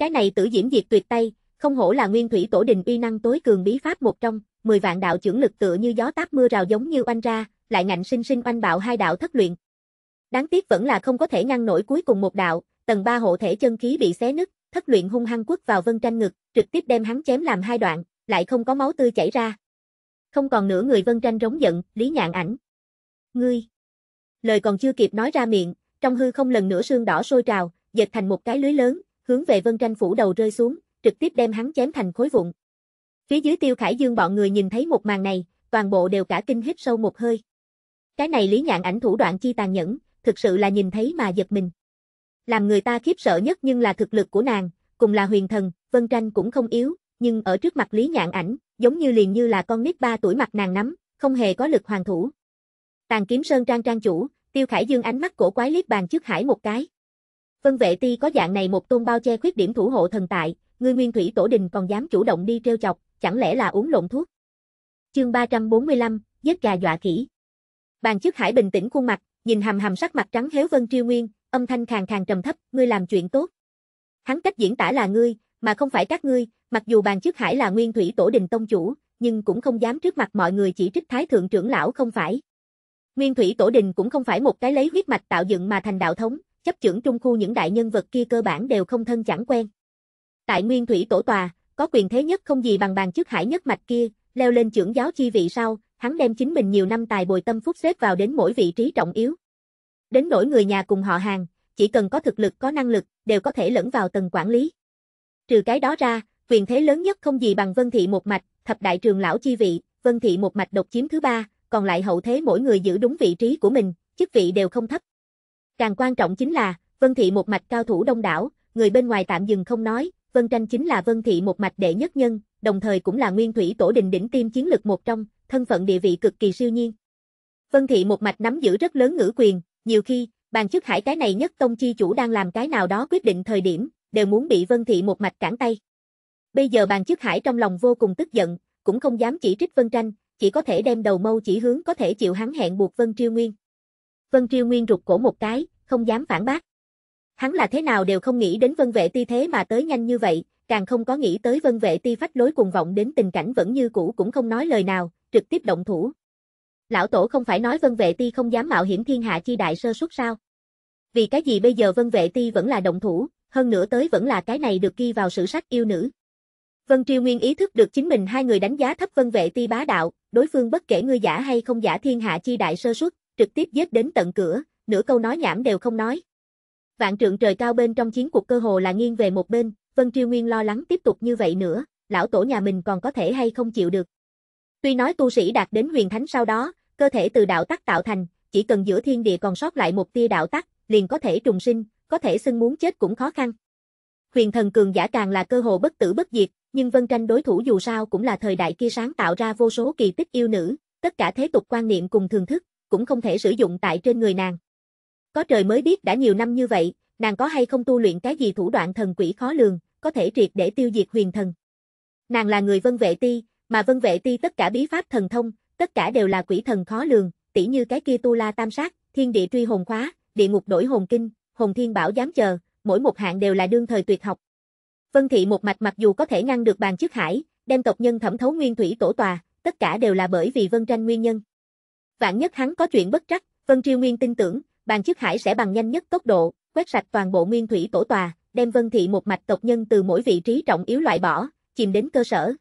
S1: Cái này tử diễm diệt tuyệt tay, không hổ là nguyên thủy tổ đình uy năng tối cường bí pháp một trong, mười vạn đạo trưởng lực tựa như gió táp mưa rào giống như oanh ra, lại ngạnh sinh sinh oanh bạo hai đạo thất luyện. Đáng tiếc vẫn là không có thể ngăn nổi cuối cùng một đạo, tầng ba hộ thể chân khí bị xé nứt, thất luyện hung hăng quất vào vân tranh ngực, trực tiếp đem hắn chém làm hai đoạn, lại không có máu tươi chảy ra. Không còn nửa người vân tranh rống giận, lý nhạn ảnh. Ngươi! Lời còn chưa kịp nói ra miệng, trong hư không lần nữa sương đỏ sôi trào, dệt thành một cái lưới lớn, hướng về Vân Tranh phủ đầu rơi xuống, trực tiếp đem hắn chém thành khối vụn. Phía dưới Tiêu Khải Dương bọn người nhìn thấy một màn này, toàn bộ đều cả kinh hít sâu một hơi. Cái này Lý Nhạn ảnh thủ đoạn chi tàn nhẫn, thực sự là nhìn thấy mà giật mình. Làm người ta khiếp sợ nhất nhưng là thực lực của nàng, cùng là huyền thần, Vân Tranh cũng không yếu, nhưng ở trước mặt Lý Nhạn ảnh, giống như liền như là con nít ba tuổi mặt nàng nắm, không hề có lực hoàng thủ. Tàn Kiếm Sơn Trang trang chủ, Tiêu Khải Dương ánh mắt cổ quái liếc bàn trước hải một cái. Vân vệ ti có dạng này một tôn bao che khuyết điểm thủ hộ thần tại, ngươi nguyên thủy tổ đình còn dám chủ động đi treo chọc, chẳng lẽ là uống lộn thuốc. Chương 345, giết gà dọa khỉ. Bàn chức hải bình tĩnh khuôn mặt, nhìn hầm hầm sắc mặt trắng héo Vân Triêu Nguyên, âm thanh khàn khàn trầm thấp, ngươi làm chuyện tốt. Hắn cách diễn tả là ngươi, mà không phải các ngươi, mặc dù bàn chức hải là nguyên thủy tổ đình tông chủ, nhưng cũng không dám trước mặt mọi người chỉ trích thái thượng trưởng lão không phải. Nguyên thủy tổ đình cũng không phải một cái lấy huyết mạch tạo dựng mà thành đạo thống, chấp chưởng trung khu những đại nhân vật kia cơ bản đều không thân chẳng quen. Tại Nguyên Thủy Tổ Tòa, có quyền thế nhất không gì bằng bàn trước hải nhất mạch kia, leo lên trưởng giáo chi vị sau, hắn đem chính mình nhiều năm tài bồi tâm phúc xếp vào đến mỗi vị trí trọng yếu. Đến nỗi người nhà cùng họ hàng, chỉ cần có thực lực có năng lực, đều có thể lẫn vào tầng quản lý. Trừ cái đó ra, quyền thế lớn nhất không gì bằng Vân Thị một mạch, thập đại trường lão chi vị, Vân Thị một mạch độc chiếm thứ ba, còn lại hậu thế mỗi người giữ đúng vị trí của mình, chức vị đều không thấp. Càng quan trọng chính là, Vân Thị một mạch cao thủ đông đảo, người bên ngoài tạm dừng không nói, Vân Tranh chính là Vân Thị một mạch đệ nhất nhân, đồng thời cũng là nguyên thủy tổ đình đỉnh tim chiến lực một trong, thân phận địa vị cực kỳ siêu nhiên. Vân Thị một mạch nắm giữ rất lớn ngữ quyền, nhiều khi, bàn chức hải cái này nhất tông chi chủ đang làm cái nào đó quyết định thời điểm, đều muốn bị Vân Thị một mạch cản tay. Bây giờ bàn chức hải trong lòng vô cùng tức giận, cũng không dám chỉ trích Vân Tranh, chỉ có thể đem đầu mâu chỉ hướng có thể chịu hắn hẹn buộc Vân Triêu Nguyên. Vân Triêu Nguyên rụt cổ một cái, không dám phản bác. Hắn là thế nào đều không nghĩ đến vân vệ ti thế mà tới nhanh như vậy, càng không có nghĩ tới vân vệ ti phách lối cuồng vọng đến tình cảnh vẫn như cũ cũng không nói lời nào, trực tiếp động thủ. Lão tổ không phải nói vân vệ ti không dám mạo hiểm thiên hạ chi đại sơ suất sao? Vì cái gì bây giờ vân vệ ti vẫn là động thủ, hơn nữa tới vẫn là cái này được ghi vào sử sách yêu nữ. Vân Triều Nguyên ý thức được chính mình hai người đánh giá thấp vân vệ ti bá đạo, đối phương bất kể ngươi giả hay không giả thiên hạ chi đại sơ suất, trực tiếp giết đến tận cửa, nửa câu nói nhảm đều không nói. Vạn trượng trời cao bên trong chiến cuộc cơ hồ là nghiêng về một bên, Vân Triêu Nguyên lo lắng tiếp tục như vậy nữa, lão tổ nhà mình còn có thể hay không chịu được. Tuy nói tu sĩ đạt đến huyền thánh sau đó, cơ thể từ đạo tắc tạo thành, chỉ cần giữa thiên địa còn sót lại một tia đạo tắc, liền có thể trùng sinh, có thể xưng muốn chết cũng khó khăn. Huyền thần cường giả càng là cơ hồ bất tử bất diệt, nhưng Vân Tranh đối thủ dù sao cũng là thời đại kia sáng tạo ra vô số kỳ tích yêu nữ, tất cả thế tục quan niệm cùng thường thức, cũng không thể sử dụng tại trên người nàng. Có trời mới biết đã nhiều năm như vậy, nàng có hay không tu luyện cái gì thủ đoạn thần quỷ khó lường, có thể triệt để tiêu diệt huyền thần. Nàng là người vân vệ ti, mà vân vệ ti tất cả bí pháp thần thông, tất cả đều là quỷ thần khó lường, tỉ như cái kia tu la tam sát, thiên địa truy hồn khóa, địa ngục đổi hồn kinh, hồn thiên bảo dám chờ, mỗi một hạng đều là đương thời tuyệt học. Vân thị một mạch mặc dù có thể ngăn được bàn chức hải, đem tộc nhân thẩm thấu nguyên thủy tổ tòa, tất cả đều là bởi vì Vân Tranh nguyên nhân. Vạn nhất hắn có chuyện bất trắc, Vân Triêu Nguyên tin tưởng, bàn chức hải sẽ bằng nhanh nhất tốc độ, quét sạch toàn bộ nguyên thủy tổ tòa, đem Vân Thị một mạch tộc nhân từ mỗi vị trí trọng yếu loại bỏ, chìm đến cơ sở.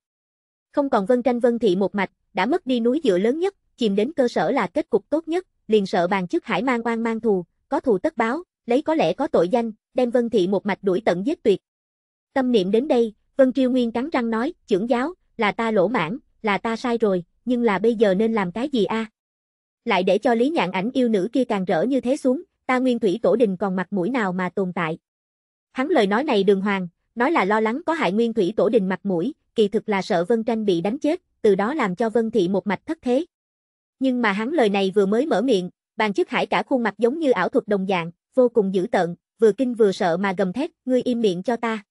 S1: Không còn Vân Tranh Vân Thị một mạch, đã mất đi núi dựa lớn nhất, chìm đến cơ sở là kết cục tốt nhất, liền sợ bàn chức hải mang oan mang thù, có thù tất báo, lấy có lẽ có tội danh, đem Vân Thị một mạch đuổi tận giết tuyệt. Tâm niệm đến đây, Vân Triêu Nguyên cắn răng nói, trưởng giáo, là ta lỗ mãn, là ta sai rồi, nhưng là bây giờ nên làm cái gì a? À? lại để cho Lý Nhạn Ảnh yêu nữ kia càng rỡ như thế xuống, ta Nguyên Thủy Tổ Đình còn mặt mũi nào mà tồn tại. Hắn lời nói này đường hoàng, nói là lo lắng có hại Nguyên Thủy Tổ Đình mặt mũi, kỳ thực là sợ Vân Tranh bị đánh chết, từ đó làm cho Vân Thị một mạch thất thế. Nhưng mà hắn lời này vừa mới mở miệng, bàn chức hải cả khuôn mặt giống như ảo thuật đồng dạng, vô cùng dữ tợn, vừa kinh vừa sợ mà gầm thét, ngươi im miệng cho ta.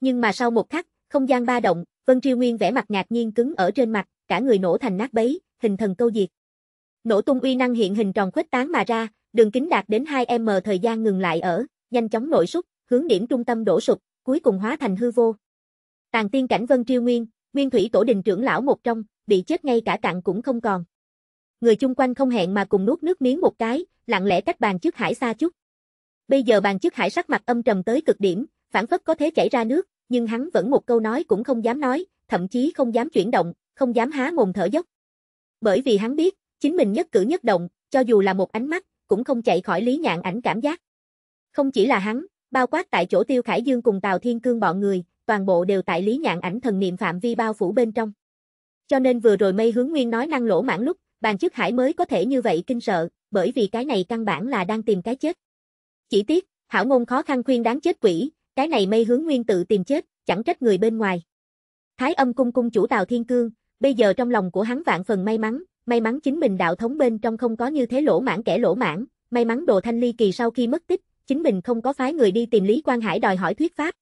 S1: Nhưng mà sau một khắc, không gian ba động, Vân Triêu Nguyên vẻ mặt ngạc nhiên cứng ở trên mặt, cả người nổ thành nát bấy, hình thần câu diệt nổ tung uy năng hiện hình tròn khuếch tán mà ra, đường kính đạt đến 2m thời gian ngừng lại ở, nhanh chóng nội sút, hướng điểm trung tâm đổ sụp, cuối cùng hóa thành hư vô. tàng tiên cảnh Vân Triêu Nguyên, Nguyên Thủy Tổ Đình trưởng lão một trong, bị chết ngay cả cặn cũng không còn. Người chung quanh không hẹn mà cùng nuốt nước miếng một cái, lặng lẽ cách bàn trước hải xa chút. Bây giờ bàn trước hải sắc mặt âm trầm tới cực điểm, phản phất có thế chảy ra nước, nhưng hắn vẫn một câu nói cũng không dám nói, thậm chí không dám chuyển động, không dám há mồm thở dốc. Bởi vì hắn biết, Chính mình nhất cử nhất động, cho dù là một ánh mắt, cũng không chạy khỏi Lý Nhạn ảnh cảm giác. Không chỉ là hắn, bao quát tại chỗ Tiêu Khải Dương cùng Tào Thiên Cương bọn người, toàn bộ đều tại Lý Nhạn ảnh thần niệm phạm vi bao phủ bên trong. Cho nên vừa rồi Mây Hướng Nguyên nói năng lỗ mãn lúc, bàn chức hải mới có thể như vậy kinh sợ, bởi vì cái này căn bản là đang tìm cái chết. Chỉ tiếc, hảo ngôn khó khăn khuyên đáng chết quỷ, cái này Mây Hướng Nguyên tự tìm chết, chẳng trách người bên ngoài. Thái Âm cung cung chủ Tào Thiên Cương, bây giờ trong lòng của hắn vạn phần may mắn, may mắn chính mình đạo thống bên trong không có như thế lỗ mãn kẻ lỗ mãn, may mắn đồ thanh ly kỳ sau khi mất tích, chính mình không có phái người đi tìm Lý Quang Hải đòi hỏi thuyết pháp.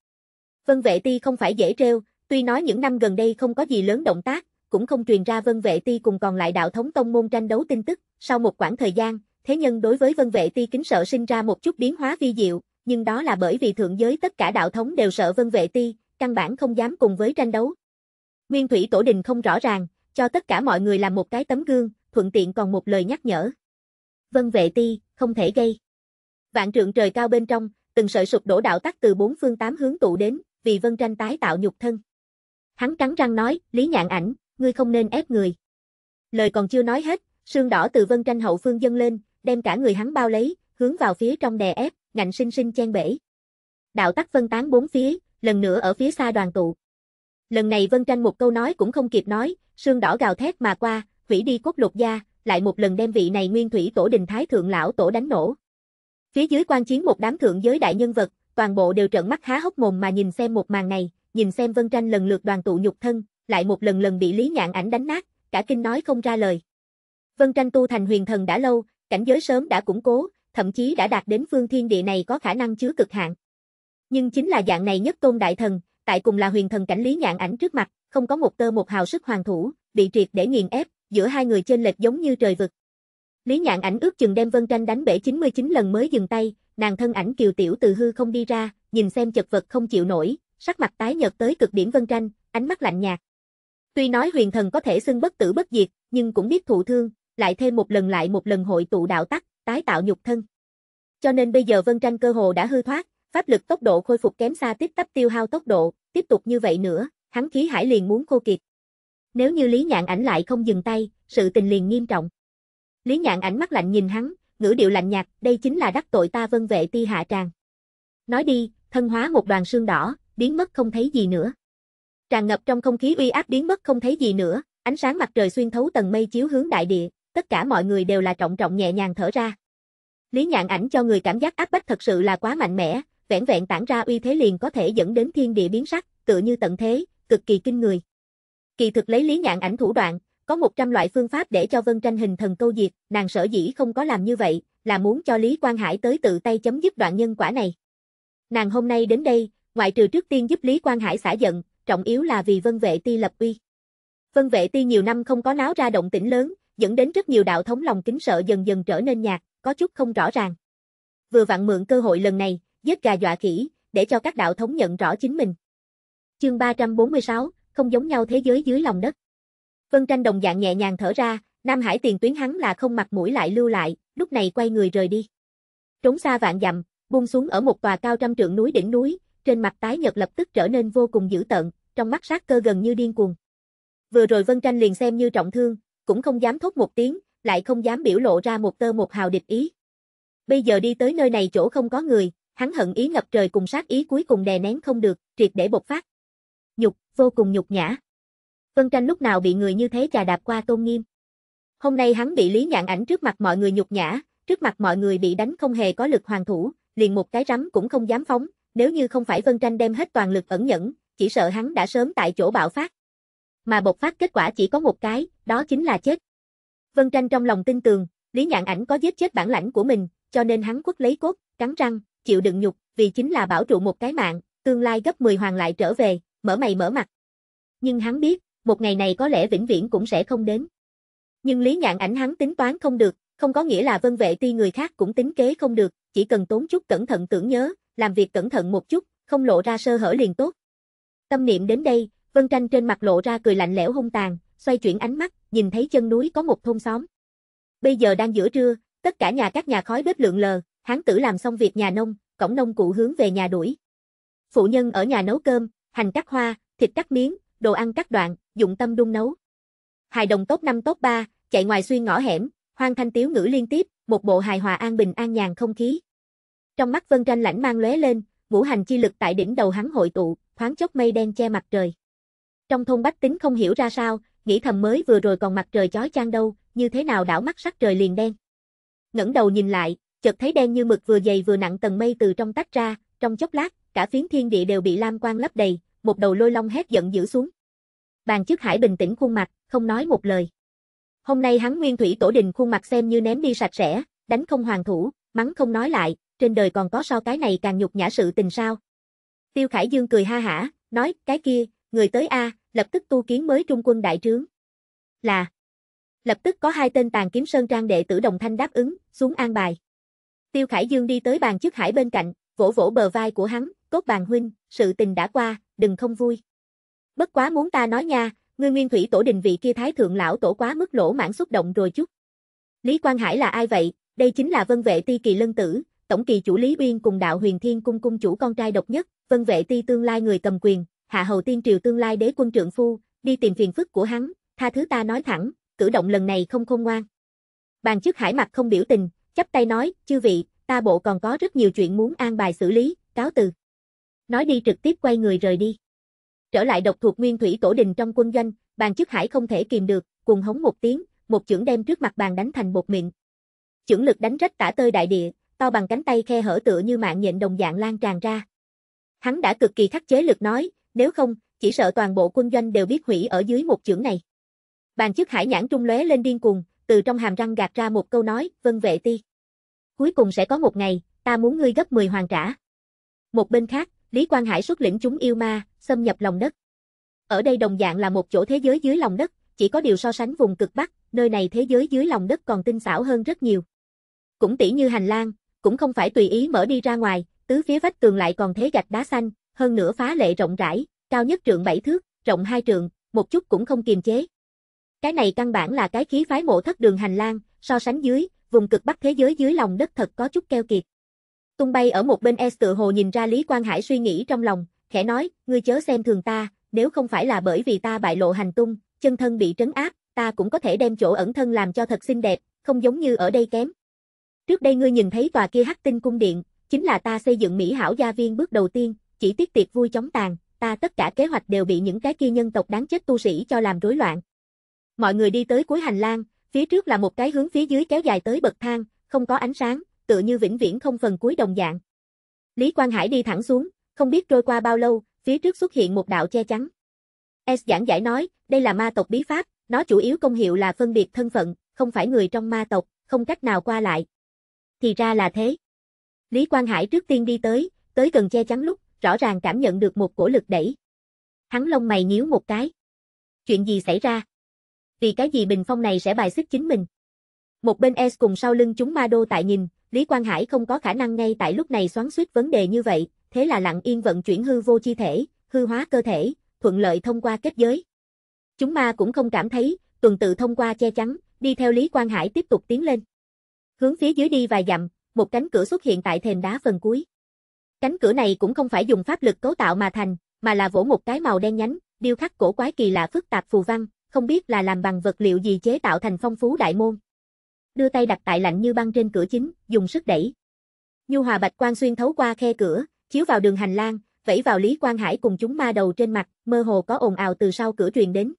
S1: Vân Vệ Ti không phải dễ trêu, tuy nói những năm gần đây không có gì lớn động tác, cũng không truyền ra Vân Vệ Ti cùng còn lại đạo thống tông môn tranh đấu tin tức, sau một khoảng thời gian, thế nhân đối với Vân Vệ Ti kính sợ sinh ra một chút biến hóa vi diệu, nhưng đó là bởi vì thượng giới tất cả đạo thống đều sợ Vân Vệ Ti, căn bản không dám cùng với tranh đấu. Nguyên Thủy Tổ Đình không rõ ràng, cho tất cả mọi người làm một cái tấm gương, thuận tiện còn một lời nhắc nhở. Vân vệ ti, không thể gây. Vạn trượng trời cao bên trong, từng sợi sụp đổ đạo tắc từ bốn phương tám hướng tụ đến, vì vân tranh tái tạo nhục thân. Hắn cắn răng nói, Lý Nhạn Ảnh, ngươi không nên ép người. Lời còn chưa nói hết, sương đỏ từ vân tranh hậu phương dâng lên, đem cả người hắn bao lấy, hướng vào phía trong đè ép, ngạnh sinh sinh chen bể. Đạo tắc vân tán bốn phía, lần nữa ở phía xa đoàn tụ. Lần này Vân Tranh một câu nói cũng không kịp nói, sương đỏ gào thét mà qua, vĩ đi cốt lục gia, lại một lần đem vị này nguyên thủy tổ đình thái thượng lão tổ đánh nổ. Phía dưới quan chiến một đám thượng giới đại nhân vật, toàn bộ đều trợn mắt há hốc mồm mà nhìn xem một màn này, nhìn xem Vân Tranh lần lượt đoàn tụ nhục thân, lại một lần lần bị Lý Nhạn ảnh đánh nát, cả kinh nói không ra lời. Vân Tranh tu thành huyền thần đã lâu, cảnh giới sớm đã củng cố, thậm chí đã đạt đến phương thiên địa này có khả năng chứa cực hạn. Nhưng chính là dạng này nhất tôn đại thần, tại cùng là huyền thần cảnh Lý Nhạn ảnh trước mặt, không có một tơ một hào sức hoàng thủ, bị triệt để nghiền ép, giữa hai người trên lệch giống như trời vực. Lý Nhạn ảnh ước chừng đem Vân Tranh đánh bể 99 lần mới dừng tay, nàng thân ảnh kiều tiểu từ hư không đi ra, nhìn xem chật vật không chịu nổi, sắc mặt tái nhợt tới cực điểm Vân Tranh, ánh mắt lạnh nhạt. Tuy nói huyền thần có thể xưng bất tử bất diệt, nhưng cũng biết thụ thương, lại thêm một lần lại một lần hội tụ đạo tắc, tái tạo nhục thân. Cho nên bây giờ Vân Tranh cơ hồ đã hư thoát, pháp lực tốc độ khôi phục kém xa tiếp tắp tiêu hao tốc độ, tiếp tục như vậy nữa, hắn khí hải liền muốn khô kiệt. Nếu như Lý Nhạn ảnh lại không dừng tay, sự tình liền nghiêm trọng. Lý Nhạn ảnh mắt lạnh nhìn hắn, ngữ điệu lạnh nhạt, đây chính là đắc tội ta vân vệ ti hạ tràng. Nói đi, thân hóa một đoàn xương đỏ, biến mất không thấy gì nữa. Tràn ngập trong không khí uy áp biến mất không thấy gì nữa, ánh sáng mặt trời xuyên thấu tầng mây chiếu hướng đại địa, tất cả mọi người đều là trọng trọng nhẹ nhàng thở ra. Lý Nhạn ảnh cho người cảm giác áp bách thật sự là quá mạnh mẽ, vẻn vẹn tản ra uy thế liền có thể dẫn đến thiên địa biến sắc, tựa như tận thế, cực kỳ kinh người. Kỳ thực lấy lý nhạn ảnh thủ đoạn, có 100 loại phương pháp để cho Vân Tranh hình thần câu diệt, nàng sở dĩ không có làm như vậy, là muốn cho Lý Quang Hải tới tự tay chấm dứt đoạn nhân quả này. Nàng hôm nay đến đây, ngoại trừ trước tiên giúp Lý Quang Hải xả giận, trọng yếu là vì Vân Vệ Ti lập uy. Vân Vệ Ti nhiều năm không có náo ra động tĩnh lớn, dẫn đến rất nhiều đạo thống lòng kính sợ dần dần trở nên nhạt, có chút không rõ ràng. Vừa vặn mượn cơ hội lần này, giết gà dọa khỉ, để cho các đạo thống nhận rõ chính mình. Chương 346, không giống nhau thế giới dưới lòng đất. Vân Tranh đồng dạng nhẹ nhàng thở ra, Nam Hải tiền tuyến hắn là không mặt mũi lại lưu lại, lúc này quay người rời đi. Trốn xa vạn dặm, buông xuống ở một tòa cao trăm trượng núi đỉnh núi, trên mặt tái nhợt lập tức trở nên vô cùng dữ tợn, trong mắt sát cơ gần như điên cuồng. Vừa rồi Vân Tranh liền xem như trọng thương, cũng không dám thốt một tiếng, lại không dám biểu lộ ra một tơ một hào địch ý. Bây giờ đi tới nơi này chỗ không có người, hắn hận ý ngập trời cùng sát ý cuối cùng đè nén không được, triệt để bộc phát. Nhục, vô cùng nhục nhã. Vân Tranh lúc nào bị người như thế chà đạp qua tôn nghiêm. Hôm nay hắn bị Lý Nhạn Ảnh trước mặt mọi người nhục nhã, trước mặt mọi người bị đánh không hề có lực hoàn thủ, liền một cái rắm cũng không dám phóng, nếu như không phải Vân Tranh đem hết toàn lực ẩn nhẫn, chỉ sợ hắn đã sớm tại chỗ bạo phát. Mà bộc phát kết quả chỉ có một cái, đó chính là chết. Vân Tranh trong lòng tin tường, Lý Nhạn Ảnh có giết chết bản lãnh của mình, cho nên hắn quất lấy cốt, cắn răng, chịu đựng nhục, vì chính là bảo trụ một cái mạng, tương lai gấp 10 hoàng lại trở về, mở mày mở mặt. Nhưng hắn biết, một ngày này có lẽ vĩnh viễn cũng sẽ không đến. Nhưng Lý Nhạn ảnh hắn tính toán không được, không có nghĩa là vân vệ ti người khác cũng tính kế không được, chỉ cần tốn chút cẩn thận tưởng nhớ, làm việc cẩn thận một chút, không lộ ra sơ hở liền tốt. Tâm niệm đến đây, Vân Tranh trên mặt lộ ra cười lạnh lẽo hung tàn, xoay chuyển ánh mắt, nhìn thấy chân núi có một thôn xóm. Bây giờ đang giữa trưa, tất cả nhà các nhà khói bếp lượn lờ, hán tử làm xong việc nhà nông, cổng nông cụ hướng về nhà đuổi. Phụ nhân ở nhà nấu cơm, hành cắt hoa, thịt cắt miếng, đồ ăn cắt đoạn, dụng tâm đun nấu. Hài đồng tốt năm tốt ba, chạy ngoài xuyên ngõ hẻm, hoang thanh tiếu ngữ liên tiếp, một bộ hài hòa an bình an nhàn không khí. Trong mắt Vân Tranh lãnh mang lóe lên, ngũ hành chi lực tại đỉnh đầu hắn hội tụ, thoáng chốc mây đen che mặt trời. Trong thôn bách tính không hiểu ra sao, nghĩ thầm mới vừa rồi còn mặt trời chói chang đâu, như thế nào đảo mắt sắc trời liền đen. Ngẩng đầu nhìn lại, chợt thấy đen như mực vừa dày vừa nặng tầng mây từ trong tách ra, trong chốc lát, cả phiến thiên địa đều bị lam quang lấp đầy, một đầu lôi long hét giận dữ xuống. Bàn trước hải bình tĩnh khuôn mặt, không nói một lời. Hôm nay hắn nguyên thủy tổ đình khuôn mặt xem như ném đi sạch sẽ, đánh không hoàng thủ, mắng không nói lại, trên đời còn có so cái này càng nhục nhã sự tình sao. Tiêu Khải Dương cười ha hả, nói, cái kia, người tới A, lập tức tu kiến mới trung quân đại trướng. Là. Lập tức có hai tên tàn kiếm sơn trang đệ tử đồng thanh đáp ứng, xuống an bài. Tiêu Khải Dương đi tới bàn trước hải bên cạnh, vỗ vỗ bờ vai của hắn, cốt bàn huynh, sự tình đã qua, đừng không vui. Bất quá muốn ta nói nha, ngươi nguyên thủy tổ đình vị kia thái thượng lão tổ quá mức lỗ mãn xúc động rồi chút. Lý Quang Hải là ai vậy? Đây chính là vân vệ ti kỳ lân tử, tổng kỳ chủ Lý Uyên cùng đạo huyền thiên cung cung chủ con trai độc nhất, vân vệ ti tương lai người cầm quyền, hạ hầu tiên triều tương lai đế quân trượng phu, đi tìm phiền phức của hắn, tha thứ ta nói thẳng, cử động lần này không khôn ngoan. Bàn chức hải mặt không biểu tình, chắp tay nói, chư vị, ta bộ còn có rất nhiều chuyện muốn an bài xử lý, cáo từ. Nói đi trực tiếp quay người rời đi. Trở lại độc thuộc nguyên thủy tổ đình trong quân doanh, bàn chức hải không thể kìm được, cùng hống một tiếng, một chưởng đem trước mặt bàn đánh thành bột miệng. Chưởng lực đánh rách tả tơi đại địa, to bằng cánh tay khe hở tựa như mạng nhện đồng dạng lan tràn ra. Hắn đã cực kỳ khắc chế lực nói, nếu không, chỉ sợ toàn bộ quân doanh đều biết hủy ở dưới một chưởng này. Bàn chức hải nhãn trung lóe lên điên cuồng, từ trong hàm răng gạt ra một câu nói, vân vệ ti. Cuối cùng sẽ có một ngày, ta muốn ngươi gấp 10 hoàng trả. Một bên khác, Lý Quang Hải xuất lĩnh chúng yêu ma, xâm nhập lòng đất. Ở đây đồng dạng là một chỗ thế giới dưới lòng đất, chỉ có điều so sánh vùng cực Bắc, nơi này thế giới dưới lòng đất còn tinh xảo hơn rất nhiều. Cũng tỉ như hành lang, cũng không phải tùy ý mở đi ra ngoài, tứ phía vách tường lại còn thế gạch đá xanh, hơn nữa phá lệ rộng rãi, cao nhất trượng 7 thước, rộng 2 trượng, một chút cũng không kiềm chế. Cái này căn bản là cái khí phái mộ thất đường hành lang, so sánh dưới, vùng cực bắc thế giới dưới lòng đất thật có chút keo kiệt. Tung bay ở một bên Es tự hồ nhìn ra Lý Quang Hải suy nghĩ trong lòng, khẽ nói, ngươi chớ xem thường ta, nếu không phải là bởi vì ta bại lộ hành tung, chân thân bị trấn áp, ta cũng có thể đem chỗ ẩn thân làm cho thật xinh đẹp, không giống như ở đây kém. Trước đây ngươi nhìn thấy tòa kia hắc tinh cung điện, chính là ta xây dựng Mỹ hảo gia viên bước đầu tiên, chỉ tiếc tiệc vui chóng tàn, ta tất cả kế hoạch đều bị những cái kia nhân tộc đáng chết tu sĩ cho làm rối loạn. Mọi người đi tới cuối hành lang, phía trước là một cái hướng phía dưới kéo dài tới bậc thang, không có ánh sáng, tựa như vĩnh viễn không phần cuối đồng dạng. Lý Quang Hải đi thẳng xuống, không biết trôi qua bao lâu, phía trước xuất hiện một đạo che chắn. S giảng giải nói, đây là ma tộc bí pháp, nó chủ yếu công hiệu là phân biệt thân phận, không phải người trong ma tộc, không cách nào qua lại. Thì ra là thế. Lý Quang Hải trước tiên đi tới, tới gần che chắn lúc, rõ ràng cảm nhận được một cổ lực đẩy. Hắn lông mày nhíu một cái. Chuyện gì xảy ra? vì cái gì bình phong này sẽ bài xích chính mình. Một bên S cùng sau lưng chúng ma đô tại nhìn, Lý Quang Hải không có khả năng ngay tại lúc này xoắn suýt vấn đề như vậy, thế là lặng yên vận chuyển hư vô chi thể, hư hóa cơ thể, thuận lợi thông qua kết giới. Chúng ma cũng không cảm thấy, tuần tự thông qua che chắn, đi theo Lý Quang Hải tiếp tục tiến lên. Hướng phía dưới đi vài dặm, một cánh cửa xuất hiện tại thềm đá phần cuối. Cánh cửa này cũng không phải dùng pháp lực cấu tạo mà thành, mà là vỗ một cái màu đen nhánh, điêu khắc cổ quái kỳ lạ phức tạp phù văn, không biết là làm bằng vật liệu gì chế tạo thành phong phú đại môn. Đưa tay đặt tại lạnh như băng trên cửa chính, dùng sức đẩy. Nhu hòa bạch quang xuyên thấu qua khe cửa, chiếu vào đường hành lang, vẫy vào Lý Quang Hải cùng chúng ma đầu trên mặt, mơ hồ có ồn ào từ sau cửa truyền đến.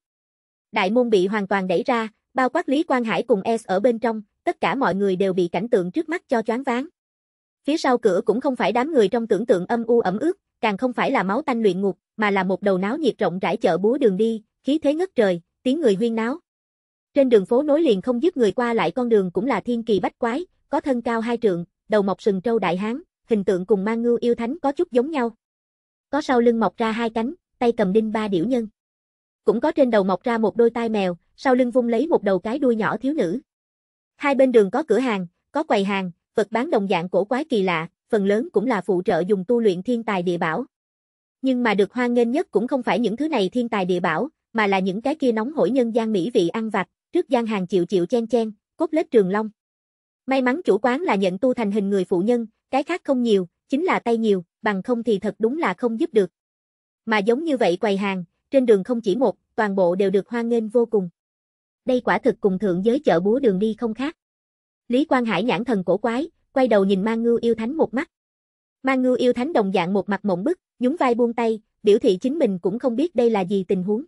S1: Đại môn bị hoàn toàn đẩy ra, bao quát Lý Quang Hải cùng S ở bên trong, tất cả mọi người đều bị cảnh tượng trước mắt cho choáng váng. Phía sau cửa cũng không phải đám người trong tưởng tượng âm u ẩm ướt, càng không phải là máu tanh luyện ngục, mà là một đầu náo nhiệt rộng rãi chợ búa đường đi, khí thế ngất trời, tiếng người huyên náo. Trên đường phố nối liền không dứt người qua lại con đường cũng là thiên kỳ bách quái, có thân cao hai trượng, đầu mọc sừng trâu đại hán, hình tượng cùng mang ngưu yêu thánh có chút giống nhau. Có sau lưng mọc ra hai cánh, tay cầm đinh ba điểu nhân. Cũng có trên đầu mọc ra một đôi tai mèo, sau lưng vung lấy một đầu cái đuôi nhỏ thiếu nữ. Hai bên đường có cửa hàng, có quầy hàng, vật bán đồng dạng cổ quái kỳ lạ, phần lớn cũng là phụ trợ dùng tu luyện thiên tài địa bảo. Nhưng mà được hoan nghênh nhất cũng không phải những thứ này thiên tài địa bảo, mà là những cái kia nóng hổi nhân gian mỹ vị ăn vặt, trước gian hàng chịu chịu chen chen, cốt lết trường long. May mắn chủ quán là nhận tu thành hình người phụ nhân, cái khác không nhiều, chính là tay nhiều, bằng không thì thật đúng là không giúp được. Mà giống như vậy quầy hàng, trên đường không chỉ một, toàn bộ đều được hoan nghênh vô cùng. Đây quả thực cùng thượng giới chợ búa đường đi không khác. Lý Quang Hải nhãn thần cổ quái, quay đầu nhìn Mang Ngưu yêu thánh một mắt. Mang Ngưu yêu thánh đồng dạng một mặt mộng bức, nhún vai buông tay, biểu thị chính mình cũng không biết đây là gì tình huống.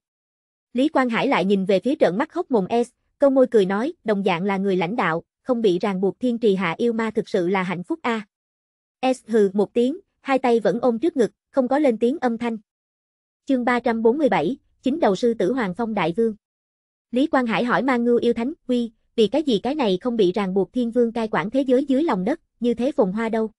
S1: Lý Quang Hải lại nhìn về phía trận mắt hốc mồm S, câu môi cười nói, đồng dạng là người lãnh đạo, không bị ràng buộc thiên trì hạ yêu ma thực sự là hạnh phúc a. S hừ một tiếng, hai tay vẫn ôm trước ngực, không có lên tiếng âm thanh. Chương 347, chính đầu sư tử Hoàng Phong Đại Vương. Lý Quang Hải hỏi mang ngưu yêu thánh, quy, vì cái gì cái này không bị ràng buộc thiên vương cai quản thế giới dưới lòng đất, như thế phồn hoa đâu.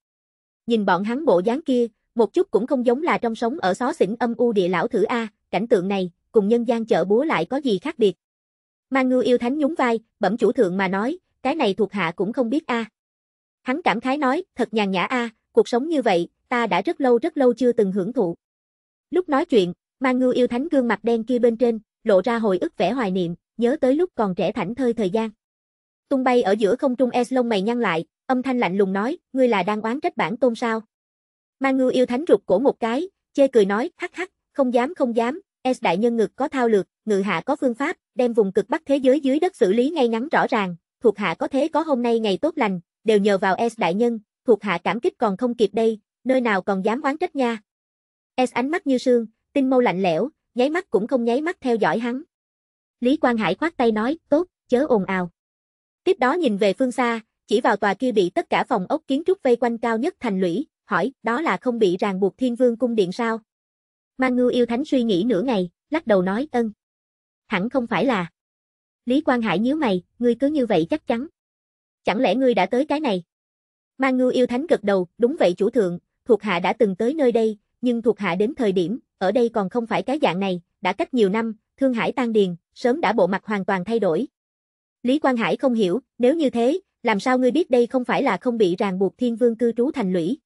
S1: Nhìn bọn hắn bộ dáng kia, một chút cũng không giống là trong sống ở xó xỉnh âm u địa lão thử A, cảnh tượng này, cùng nhân gian chợ búa lại có gì khác biệt. mang ngư yêu thánh nhún vai, bẩm chủ thượng mà nói, cái này thuộc hạ cũng không biết a. À. Hắn cảm khái nói, thật nhàn nhã a, à, cuộc sống như vậy, ta đã rất lâu rất lâu chưa từng hưởng thụ. Lúc nói chuyện, mang ngư yêu thánh gương mặt đen kia bên trên, lộ ra hồi ức vẻ hoài niệm, nhớ tới lúc còn trẻ thảnh thơi thời gian. Tung bay ở giữa không trung es Eslon mày nhăn lại, âm thanh lạnh lùng nói, ngươi là đang oán trách bản tôn sao? mang ngư yêu thánh rụt cổ một cái, chê cười nói, hắc hắc, không dám không dám, S đại nhân ngực có thao lược, ngự hạ có phương pháp, đem vùng cực bắc thế giới dưới đất xử lý ngay ngắn rõ ràng, thuộc hạ có thế có hôm nay ngày tốt lành, đều nhờ vào S đại nhân, thuộc hạ cảm kích còn không kịp đây, nơi nào còn dám oán trách nha. S ánh mắt như sương, tinh mâu lạnh lẽo, nháy mắt cũng không nháy mắt theo dõi hắn. Lý Quang Hải khoát tay nói, tốt, chớ ồn ào. Tiếp đó nhìn về phương xa, chỉ vào tòa kia bị tất cả phòng ốc kiến trúc vây quanh cao nhất thành lũy, hỏi, đó là không bị ràng buộc thiên vương cung điện sao? Mang Ngư yêu thánh suy nghĩ nửa ngày, lắc đầu nói ân. Hẳn không phải là. Lý Quang Hải nhíu mày, ngươi cứ như vậy chắc chắn. Chẳng lẽ ngươi đã tới cái này? Mang Ngư yêu thánh gật đầu, đúng vậy chủ thượng, thuộc hạ đã từng tới nơi đây, nhưng thuộc hạ đến thời điểm, ở đây còn không phải cái dạng này, đã cách nhiều năm, Thương Hải tan điền, sớm đã bộ mặt hoàn toàn thay đổi. Lý Quang Hải không hiểu, nếu như thế, làm sao ngươi biết đây không phải là không bị ràng buộc thiên vương cư trú thành lũy?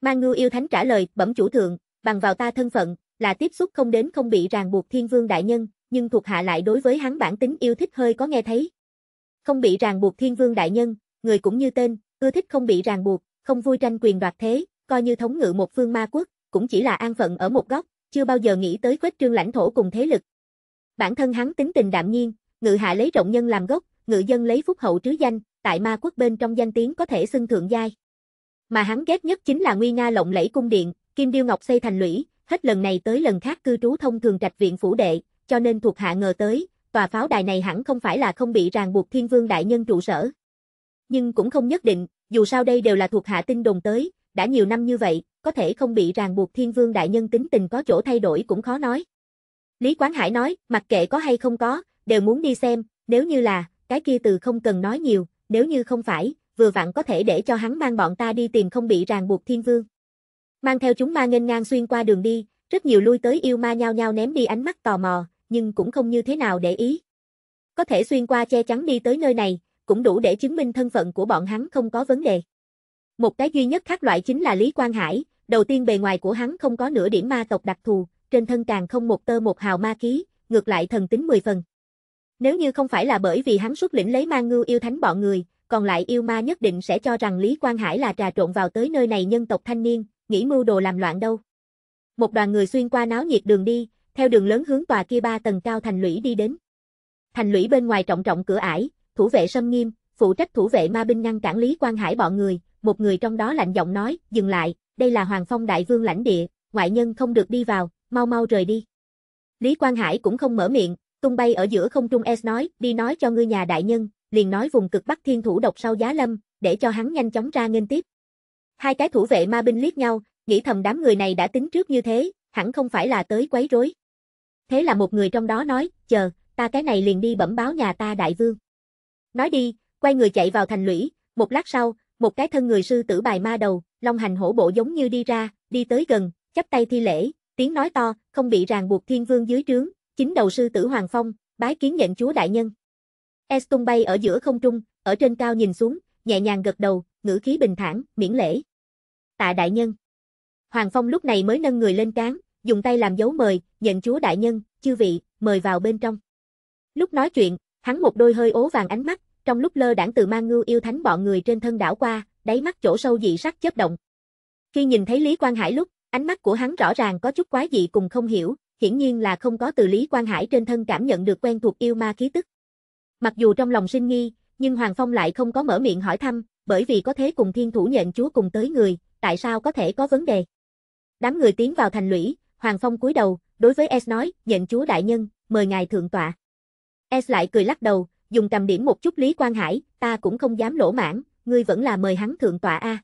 S1: Mang Ngư yêu thánh trả lời, bẩm chủ thượng, bằng vào ta thân phận, là tiếp xúc không đến không bị ràng buộc thiên vương đại nhân, nhưng thuộc hạ lại đối với hắn bản tính yêu thích hơi có nghe thấy. Không bị ràng buộc thiên vương đại nhân, người cũng như tên, ưa thích không bị ràng buộc, không vui tranh quyền đoạt thế, coi như thống ngự một phương ma quốc, cũng chỉ là an phận ở một góc, chưa bao giờ nghĩ tới khuếch trương lãnh thổ cùng thế lực. Bản thân hắn tính tình đạm nhiên, ngự hạ lấy rộng nhân làm gốc, ngự dân lấy phúc hậu trứ danh, tại ma quốc bên trong danh tiếng có thể xưng thượng giai. Mà hắn ghét nhất chính là nguy nga lộng lẫy cung điện, Kim Điêu Ngọc xây thành lũy, hết lần này tới lần khác cư trú thông thường trạch viện phủ đệ, cho nên thuộc hạ ngờ tới, tòa pháo đài này hẳn không phải là không bị ràng buộc thiên vương đại nhân trụ sở. Nhưng cũng không nhất định, dù sao đây đều là thuộc hạ tin đồn tới, đã nhiều năm như vậy, có thể không bị ràng buộc thiên vương đại nhân tính tình có chỗ thay đổi cũng khó nói. Lý Quán Hải nói, mặc kệ có hay không có, đều muốn đi xem, nếu như là, cái kia từ không cần nói nhiều, nếu như không phải, vừa vặn có thể để cho hắn mang bọn ta đi tìm không bị ràng buộc thiên vương. Mang theo chúng ma nghênh ngang xuyên qua đường đi, rất nhiều lui tới yêu ma nhao nhao ném đi ánh mắt tò mò, nhưng cũng không như thế nào để ý. Có thể xuyên qua che chắn đi tới nơi này, cũng đủ để chứng minh thân phận của bọn hắn không có vấn đề. Một cái duy nhất khác loại chính là Lý Quang Hải, đầu tiên bề ngoài của hắn không có nửa điểm ma tộc đặc thù, trên thân càng không một tơ một hào ma khí, ngược lại thần tính mười phần. Nếu như không phải là bởi vì hắn xuất lĩnh lấy ma ngưu yêu thánh bọn người, còn lại yêu ma nhất định sẽ cho rằng Lý Quang Hải là trà trộn vào tới nơi này nhân tộc thanh niên, nghĩ mưu đồ làm loạn đâu. Một đoàn người xuyên qua náo nhiệt đường đi, theo đường lớn hướng tòa kia ba tầng cao thành lũy đi đến. Thành lũy bên ngoài trọng trọng cửa ải, thủ vệ sâm nghiêm, phụ trách thủ vệ ma binh ngăn cản Lý quan Hải bọn người, một người trong đó lạnh giọng nói, dừng lại, đây là Hoàng Phong Đại Vương lãnh địa, ngoại nhân không được đi vào, mau mau rời đi. Lý Quang Hải cũng không mở miệng, tung bay ở giữa không trung S nói, đi nói cho ngươi nhà đại nhân, liền nói vùng cực Bắc Thiên Thủ độc sau Giá Lâm, để cho hắn nhanh chóng ra nghênh tiếp. Hai cái thủ vệ ma binh liếc nhau, nghĩ thầm đám người này đã tính trước như thế, hẳn không phải là tới quấy rối. Thế là một người trong đó nói, chờ, ta cái này liền đi bẩm báo nhà ta đại vương. Nói đi, quay người chạy vào thành lũy, một lát sau, một cái thân người sư tử bài ma đầu, long hành hổ bộ giống như đi ra, đi tới gần, chắp tay thi lễ, tiếng nói to, không bị ràng buộc thiên vương dưới trướng, chính đầu sư tử Hoàng Phong, bái kiến nhận chúa đại nhân. Estung bay ở giữa không trung, ở trên cao nhìn xuống, nhẹ nhàng gật đầu, ngữ khí bình thản, miễn lễ tạ đại nhân. Hoàng Phong lúc này mới nâng người lên cán, dùng tay làm dấu mời, nhận chúa đại nhân, chư vị, mời vào bên trong. Lúc nói chuyện, hắn một đôi hơi ố vàng ánh mắt, trong lúc lơ đảng từ mang ngưu yêu thánh bọn người trên thân đảo qua, đáy mắt chỗ sâu dị sắc chớp động. Khi nhìn thấy Lý Quang Hải lúc, ánh mắt của hắn rõ ràng có chút quái dị cùng không hiểu, hiển nhiên là không có từ Lý Quang Hải trên thân cảm nhận được quen thuộc yêu ma khí tức. Mặc dù trong lòng sinh nghi, nhưng Hoàng Phong lại không có mở miệng hỏi thăm, bởi vì có thế cùng thiên thủ nhận chúa cùng tới người, tại sao có thể có vấn đề? Đám người tiến vào thành lũy, Hoàng Phong cúi đầu, đối với Es nói, nhận chúa đại nhân, mời ngài thượng tọa. Es lại cười lắc đầu, dùng cầm điểm một chút Lý Quang Hải, ta cũng không dám lỗ mãn, ngươi vẫn là mời hắn thượng tọa a.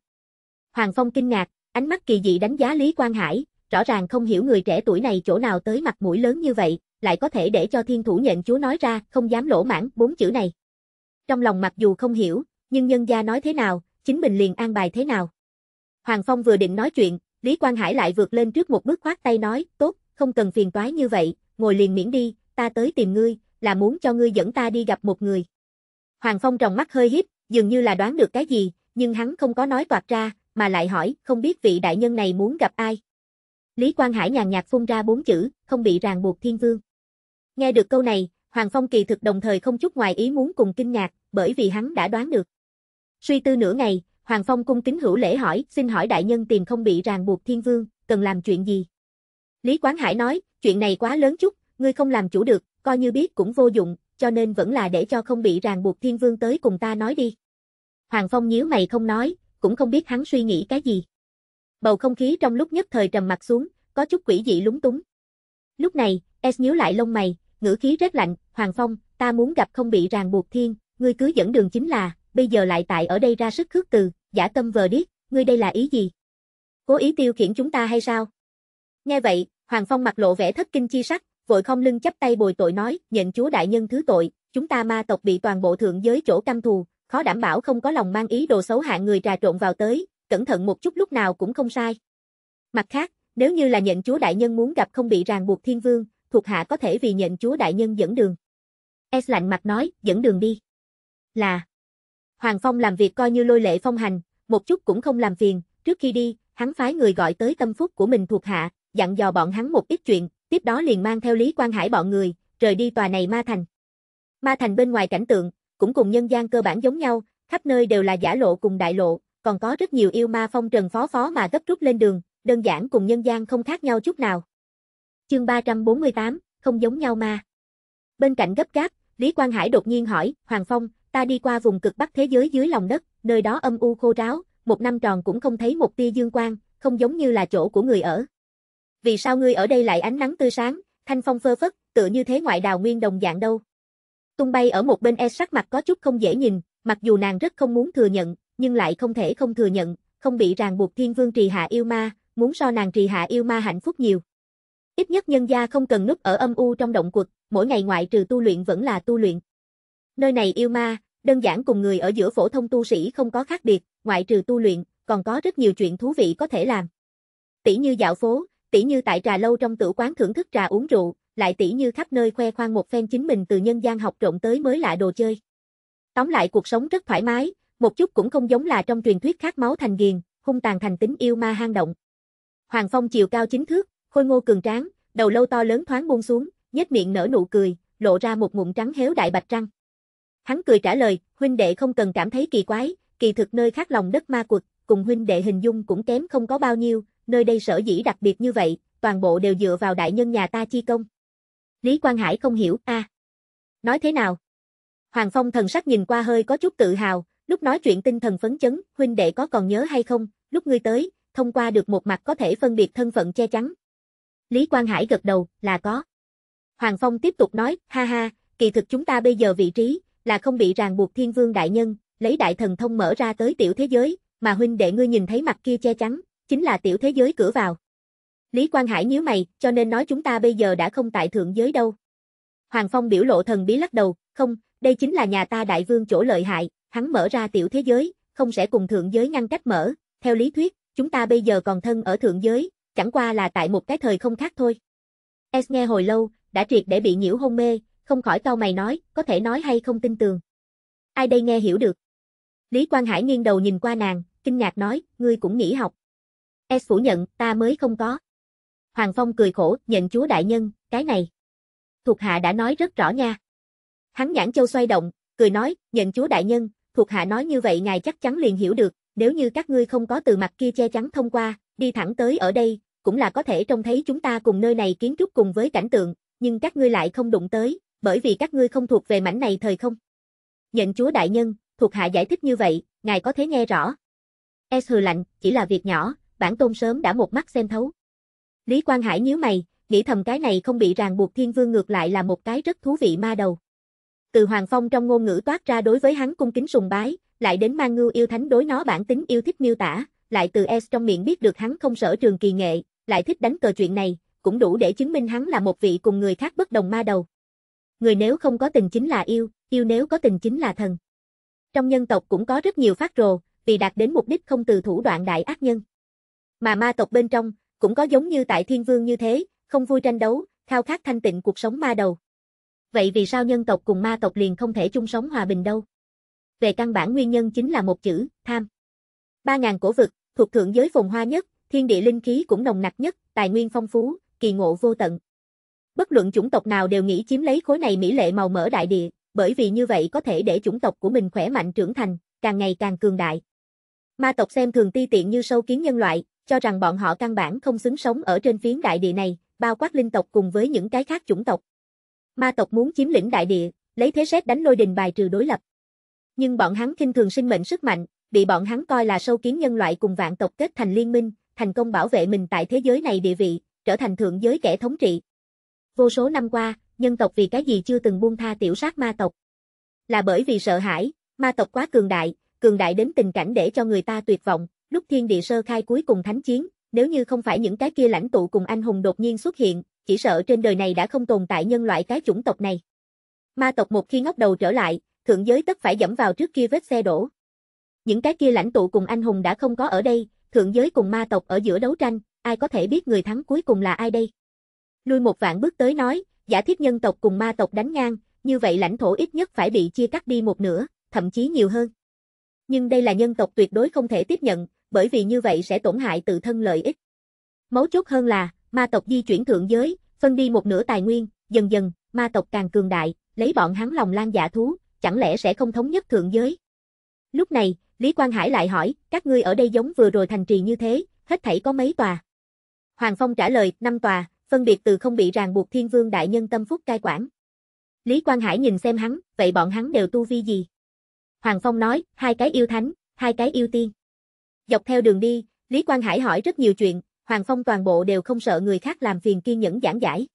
S1: Hoàng Phong kinh ngạc, ánh mắt kỳ dị đánh giá Lý Quang Hải, rõ ràng không hiểu người trẻ tuổi này chỗ nào tới mặt mũi lớn như vậy, lại có thể để cho thiên thủ nhận chúa nói ra, không dám lỗ mãn, bốn chữ này. Trong lòng mặc dù không hiểu, nhưng nhân gia nói thế nào, chính mình liền an bài thế nào. Hoàng Phong vừa định nói chuyện, Lý Quang Hải lại vượt lên trước một bước khoát tay nói, tốt, không cần phiền toái như vậy, ngồi liền miễn đi, ta tới tìm ngươi, là muốn cho ngươi dẫn ta đi gặp một người. Hoàng Phong tròng mắt hơi híp, dường như là đoán được cái gì, nhưng hắn không có nói toạc ra, mà lại hỏi, không biết vị đại nhân này muốn gặp ai. Lý Quang Hải nhàn nhạt phun ra bốn chữ, không bị ràng buộc thiên vương. Nghe được câu này, Hoàng Phong kỳ thực đồng thời không chút ngoài ý muốn cùng kinh ngạc, bởi vì hắn đã đoán được. Suy tư nửa ngày, Hoàng Phong cung kính hữu lễ hỏi, xin hỏi đại nhân tiền không bị ràng buộc thiên vương, cần làm chuyện gì? Lý Quán Hải nói, chuyện này quá lớn chút, ngươi không làm chủ được, coi như biết cũng vô dụng, cho nên vẫn là để cho không bị ràng buộc thiên vương tới cùng ta nói đi. Hoàng Phong nhíu mày không nói, cũng không biết hắn suy nghĩ cái gì. Bầu không khí trong lúc nhất thời trầm mặt xuống, có chút quỷ dị lúng túng. Lúc này, S nhíu lại lông mày, ngữ khí rét lạnh, Hoàng Phong, ta muốn gặp không bị ràng buộc thiên, ngươi cứ dẫn đường chính là, bây giờ lại tại ở đây ra sức khước từ, giả tâm vờ điếc, ngươi đây là ý gì? Cố ý tiêu khiển chúng ta hay sao? Nghe vậy, Hoàng Phong mặt lộ vẻ thất kinh chi sắc, vội không lưng chắp tay bồi tội nói, nhận chúa đại nhân thứ tội, chúng ta ma tộc bị toàn bộ thượng giới chỗ căm thù, khó đảm bảo không có lòng mang ý đồ xấu hạng người trà trộn vào tới, cẩn thận một chút lúc nào cũng không sai. Mặt khác, nếu như là nhận chúa đại nhân muốn gặp không bị ràng buộc thiên vương, thuộc hạ có thể vì nhận chúa đại nhân dẫn đường. Es lạnh mặt nói, dẫn đường đi. Là. Hoàng Phong làm việc coi như lôi lệ phong hành, một chút cũng không làm phiền, trước khi đi, hắn phái người gọi tới tâm phúc của mình thuộc hạ, dặn dò bọn hắn một ít chuyện, tiếp đó liền mang theo Lý Quang Hải bọn người, rời đi tòa này Ma Thành. Ma Thành bên ngoài cảnh tượng, cũng cùng nhân gian cơ bản giống nhau, khắp nơi đều là giả lộ cùng đại lộ, còn có rất nhiều yêu ma phong trần phó phó mà gấp rút lên đường, đơn giản cùng nhân gian không khác nhau chút nào. Chương 348, không giống nhau ma. Bên cạnh gấp gáp, Lý Quang Hải đột nhiên hỏi, Hoàng Phong, ta đi qua vùng cực bắc thế giới dưới lòng đất, nơi đó âm u khô ráo, một năm tròn cũng không thấy một tia dương quang, không giống như là chỗ của người ở. Vì sao ngươi ở đây lại ánh nắng tươi sáng, thanh phong phơ phất, tựa như thế ngoại đào nguyên đồng dạng đâu? Tung bay ở một bên e sắc mặt có chút không dễ nhìn, mặc dù nàng rất không muốn thừa nhận, nhưng lại không thể không thừa nhận, không bị ràng buộc thiên vương trì hạ yêu ma, muốn so nàng trì hạ yêu ma hạnh phúc nhiều. Ít nhất nhân gia không cần núp ở âm u trong động quật, mỗi ngày ngoại trừ tu luyện vẫn là tu luyện. Nơi này yêu ma, đơn giản cùng người ở giữa phổ thông tu sĩ không có khác biệt, ngoại trừ tu luyện, còn có rất nhiều chuyện thú vị có thể làm. Tỷ như dạo phố, tỷ như tại trà lâu trong tử quán thưởng thức trà uống rượu, lại tỷ như khắp nơi khoe khoang một phen chính mình từ nhân gian học trộn tới mới lạ đồ chơi. Tóm lại cuộc sống rất thoải mái, một chút cũng không giống là trong truyền thuyết khát máu thành ghiền, hung tàn thành tính yêu ma hang động. Hoàng Phong chiều cao chính thước, khôi ngô cường tráng, đầu lâu to lớn thoáng buông xuống, nhếch miệng nở nụ cười, lộ ra một ngụm trắng héo đại bạch răng. Hắn cười trả lời, huynh đệ không cần cảm thấy kỳ quái, kỳ thực nơi khác lòng đất ma quật, cùng huynh đệ hình dung cũng kém không có bao nhiêu, nơi đây sở dĩ đặc biệt như vậy, toàn bộ đều dựa vào đại nhân nhà ta chi công. Lý Quang Hải không hiểu, a Nói thế nào? Hoàng Phong thần sắc nhìn qua hơi có chút tự hào, lúc nói chuyện tinh thần phấn chấn, huynh đệ có còn nhớ hay không, lúc ngươi tới, thông qua được một mặt có thể phân biệt thân phận che chắn. Lý Quang Hải gật đầu, là có. Hoàng Phong tiếp tục nói, ha ha, kỳ thực chúng ta bây giờ vị trí, là không bị ràng buộc thiên vương đại nhân, lấy đại thần thông mở ra tới tiểu thế giới, mà huynh đệ ngươi nhìn thấy mặt kia che chắn, chính là tiểu thế giới cửa vào. Lý Quang Hải nhíu mày, cho nên nói chúng ta bây giờ đã không tại thượng giới đâu. Hoàng Phong biểu lộ thần bí lắc đầu, không, đây chính là nhà ta đại vương chỗ lợi hại, hắn mở ra tiểu thế giới, không sẽ cùng thượng giới ngăn cách mở, theo lý thuyết, chúng ta bây giờ còn thân ở thượng giới, chẳng qua là tại một cái thời không khác thôi. Es nghe hồi lâu, đã triệt để bị nhiễu hôn mê, không khỏi cau mày nói, có thể nói hay không tin tường. Ai đây nghe hiểu được. Lý Quang Hải nghiêng đầu nhìn qua nàng, kinh ngạc nói, ngươi cũng nghỉ học. Es phủ nhận, ta mới không có. Hoàng Phong cười khổ, nhận chúa đại nhân, cái này. Thuộc hạ đã nói rất rõ nha. Hắn nhãn châu xoay động, cười nói, nhận chúa đại nhân, thuộc hạ nói như vậy ngài chắc chắn liền hiểu được, nếu như các ngươi không có từ mặt kia che chắn thông qua, đi thẳng tới ở đây, cũng là có thể trông thấy chúng ta cùng nơi này kiến trúc cùng với cảnh tượng, nhưng các ngươi lại không đụng tới, bởi vì các ngươi không thuộc về mảnh này thời không. Nhận chúa đại nhân, thuộc hạ giải thích như vậy, ngài có thể nghe rõ. Es hừ lạnh, chỉ là việc nhỏ, bản tôn sớm đã một mắt xem thấu. Lý Quang Hải nhíu mày, nghĩ thầm cái này không bị ràng buộc thiên vương ngược lại là một cái rất thú vị ma đầu. Từ Hoàng Phong trong ngôn ngữ toát ra đối với hắn cung kính sùng bái, lại đến mang ngưu yêu thánh đối nó bản tính yêu thích miêu tả, lại từ Es trong miệng biết được hắn không sở trường kỳ nghệ, lại thích đánh cờ chuyện này, cũng đủ để chứng minh hắn là một vị cùng người khác bất đồng ma đầu người nếu không có tình chính là yêu, yêu nếu có tình chính là thần. Trong nhân tộc cũng có rất nhiều phát rồ, vì đạt đến mục đích không từ thủ đoạn đại ác nhân. Mà ma tộc bên trong, cũng có giống như tại thiên vương như thế, không vui tranh đấu, khao khát thanh tịnh cuộc sống ma đầu. Vậy vì sao nhân tộc cùng ma tộc liền không thể chung sống hòa bình đâu? Về căn bản nguyên nhân chính là một chữ, tham. Ba ngàn cổ vực, thuộc thượng giới phồn hoa nhất, thiên địa linh khí cũng nồng nặc nhất, tài nguyên phong phú, kỳ ngộ vô tận. Bất luận chủng tộc nào đều nghĩ chiếm lấy khối này mỹ lệ màu mỡ đại địa, bởi vì như vậy có thể để chủng tộc của mình khỏe mạnh trưởng thành, càng ngày càng cường đại. Ma tộc xem thường ti tiện như sâu kiến nhân loại, cho rằng bọn họ căn bản không xứng sống ở trên phiến đại địa này, bao quát linh tộc cùng với những cái khác chủng tộc. Ma tộc muốn chiếm lĩnh đại địa, lấy thế xét đánh lôi đình bài trừ đối lập. Nhưng bọn hắn kinh thường sinh mệnh sức mạnh, bị bọn hắn coi là sâu kiến nhân loại cùng vạn tộc kết thành liên minh, thành công bảo vệ mình tại thế giới này địa vị, trở thành thượng giới kẻ thống trị. Vô số năm qua, nhân tộc vì cái gì chưa từng buông tha tiểu sát ma tộc? Là bởi vì sợ hãi, ma tộc quá cường đại, cường đại đến tình cảnh để cho người ta tuyệt vọng, lúc thiên địa sơ khai cuối cùng thánh chiến, nếu như không phải những cái kia lãnh tụ cùng anh hùng đột nhiên xuất hiện, chỉ sợ trên đời này đã không tồn tại nhân loại cái chủng tộc này. Ma tộc một khi ngóc đầu trở lại, thượng giới tất phải dẫm vào trước kia vết xe đổ. Những cái kia lãnh tụ cùng anh hùng đã không có ở đây, thượng giới cùng ma tộc ở giữa đấu tranh, ai có thể biết người thắng cuối cùng là ai đây? lui một vạn bước tới nói, giả thiết nhân tộc cùng ma tộc đánh ngang, như vậy lãnh thổ ít nhất phải bị chia cắt đi một nửa, thậm chí nhiều hơn. Nhưng đây là nhân tộc tuyệt đối không thể tiếp nhận, bởi vì như vậy sẽ tổn hại tự thân lợi ích. Mấu chốt hơn là, ma tộc di chuyển thượng giới, phân đi một nửa tài nguyên, dần dần, ma tộc càng cường đại, lấy bọn hắn lòng lan giả dạ thú, chẳng lẽ sẽ không thống nhất thượng giới. Lúc này, Lý Quang Hải lại hỏi, các ngươi ở đây giống vừa rồi thành trì như thế, hết thảy có mấy tòa? Hoàng Phong trả lời, năm tòa, phân biệt từ không bị ràng buộc thiên vương đại nhân tâm phúc cai quản. Lý Quang Hải nhìn xem hắn, vậy bọn hắn đều tu vi gì? Hoàng Phong nói, hai cái yêu thánh, hai cái yêu tiên. Dọc theo đường đi, Lý Quang Hải hỏi rất nhiều chuyện, Hoàng Phong toàn bộ đều không sợ người khác làm phiền kiên nhẫn giảng giải.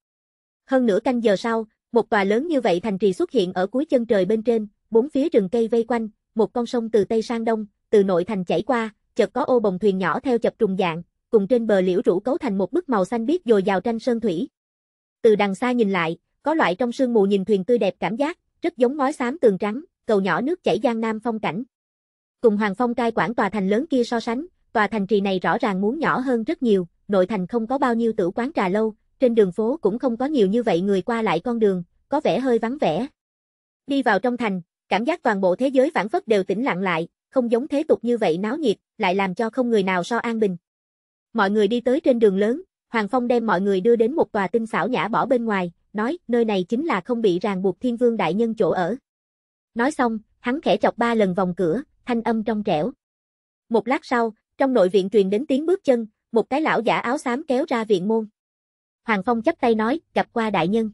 S1: Hơn nửa canh giờ sau, một tòa lớn như vậy thành trì xuất hiện ở cuối chân trời bên trên, bốn phía rừng cây vây quanh, một con sông từ tây sang đông, từ nội thành chảy qua, chợt có ô bồng thuyền nhỏ theo chập trùng dạng, cùng trên bờ liễu rủ cấu thành một bức màu xanh biếc dồi dào tranh sơn thủy. Từ đằng xa nhìn lại, có loại trong sương mù nhìn thuyền tươi đẹp cảm giác, rất giống ngói xám tường trắng, cầu nhỏ nước chảy giang nam phong cảnh. Cùng Hoàng Phong cai quản tòa thành lớn kia so sánh, tòa thành trì này rõ ràng muốn nhỏ hơn rất nhiều, nội thành không có bao nhiêu tử quán trà lâu, trên đường phố cũng không có nhiều như vậy người qua lại con đường, có vẻ hơi vắng vẻ. Đi vào trong thành, cảm giác toàn bộ thế giới phản phất đều tĩnh lặng lại, không giống thế tục như vậy náo nhiệt, lại làm cho không người nào so an bình. Mọi người đi tới trên đường lớn, Hoàng Phong đem mọi người đưa đến một tòa tinh xảo nhã bỏ bên ngoài, nói, nơi này chính là không bị ràng buộc thiên vương đại nhân chỗ ở. Nói xong, hắn khẽ chọc ba lần vòng cửa, thanh âm trong trẻo. Một lát sau, trong nội viện truyền đến tiếng bước chân, một cái lão giả áo xám kéo ra viện môn. Hoàng Phong chấp tay nói, gặp qua đại nhân.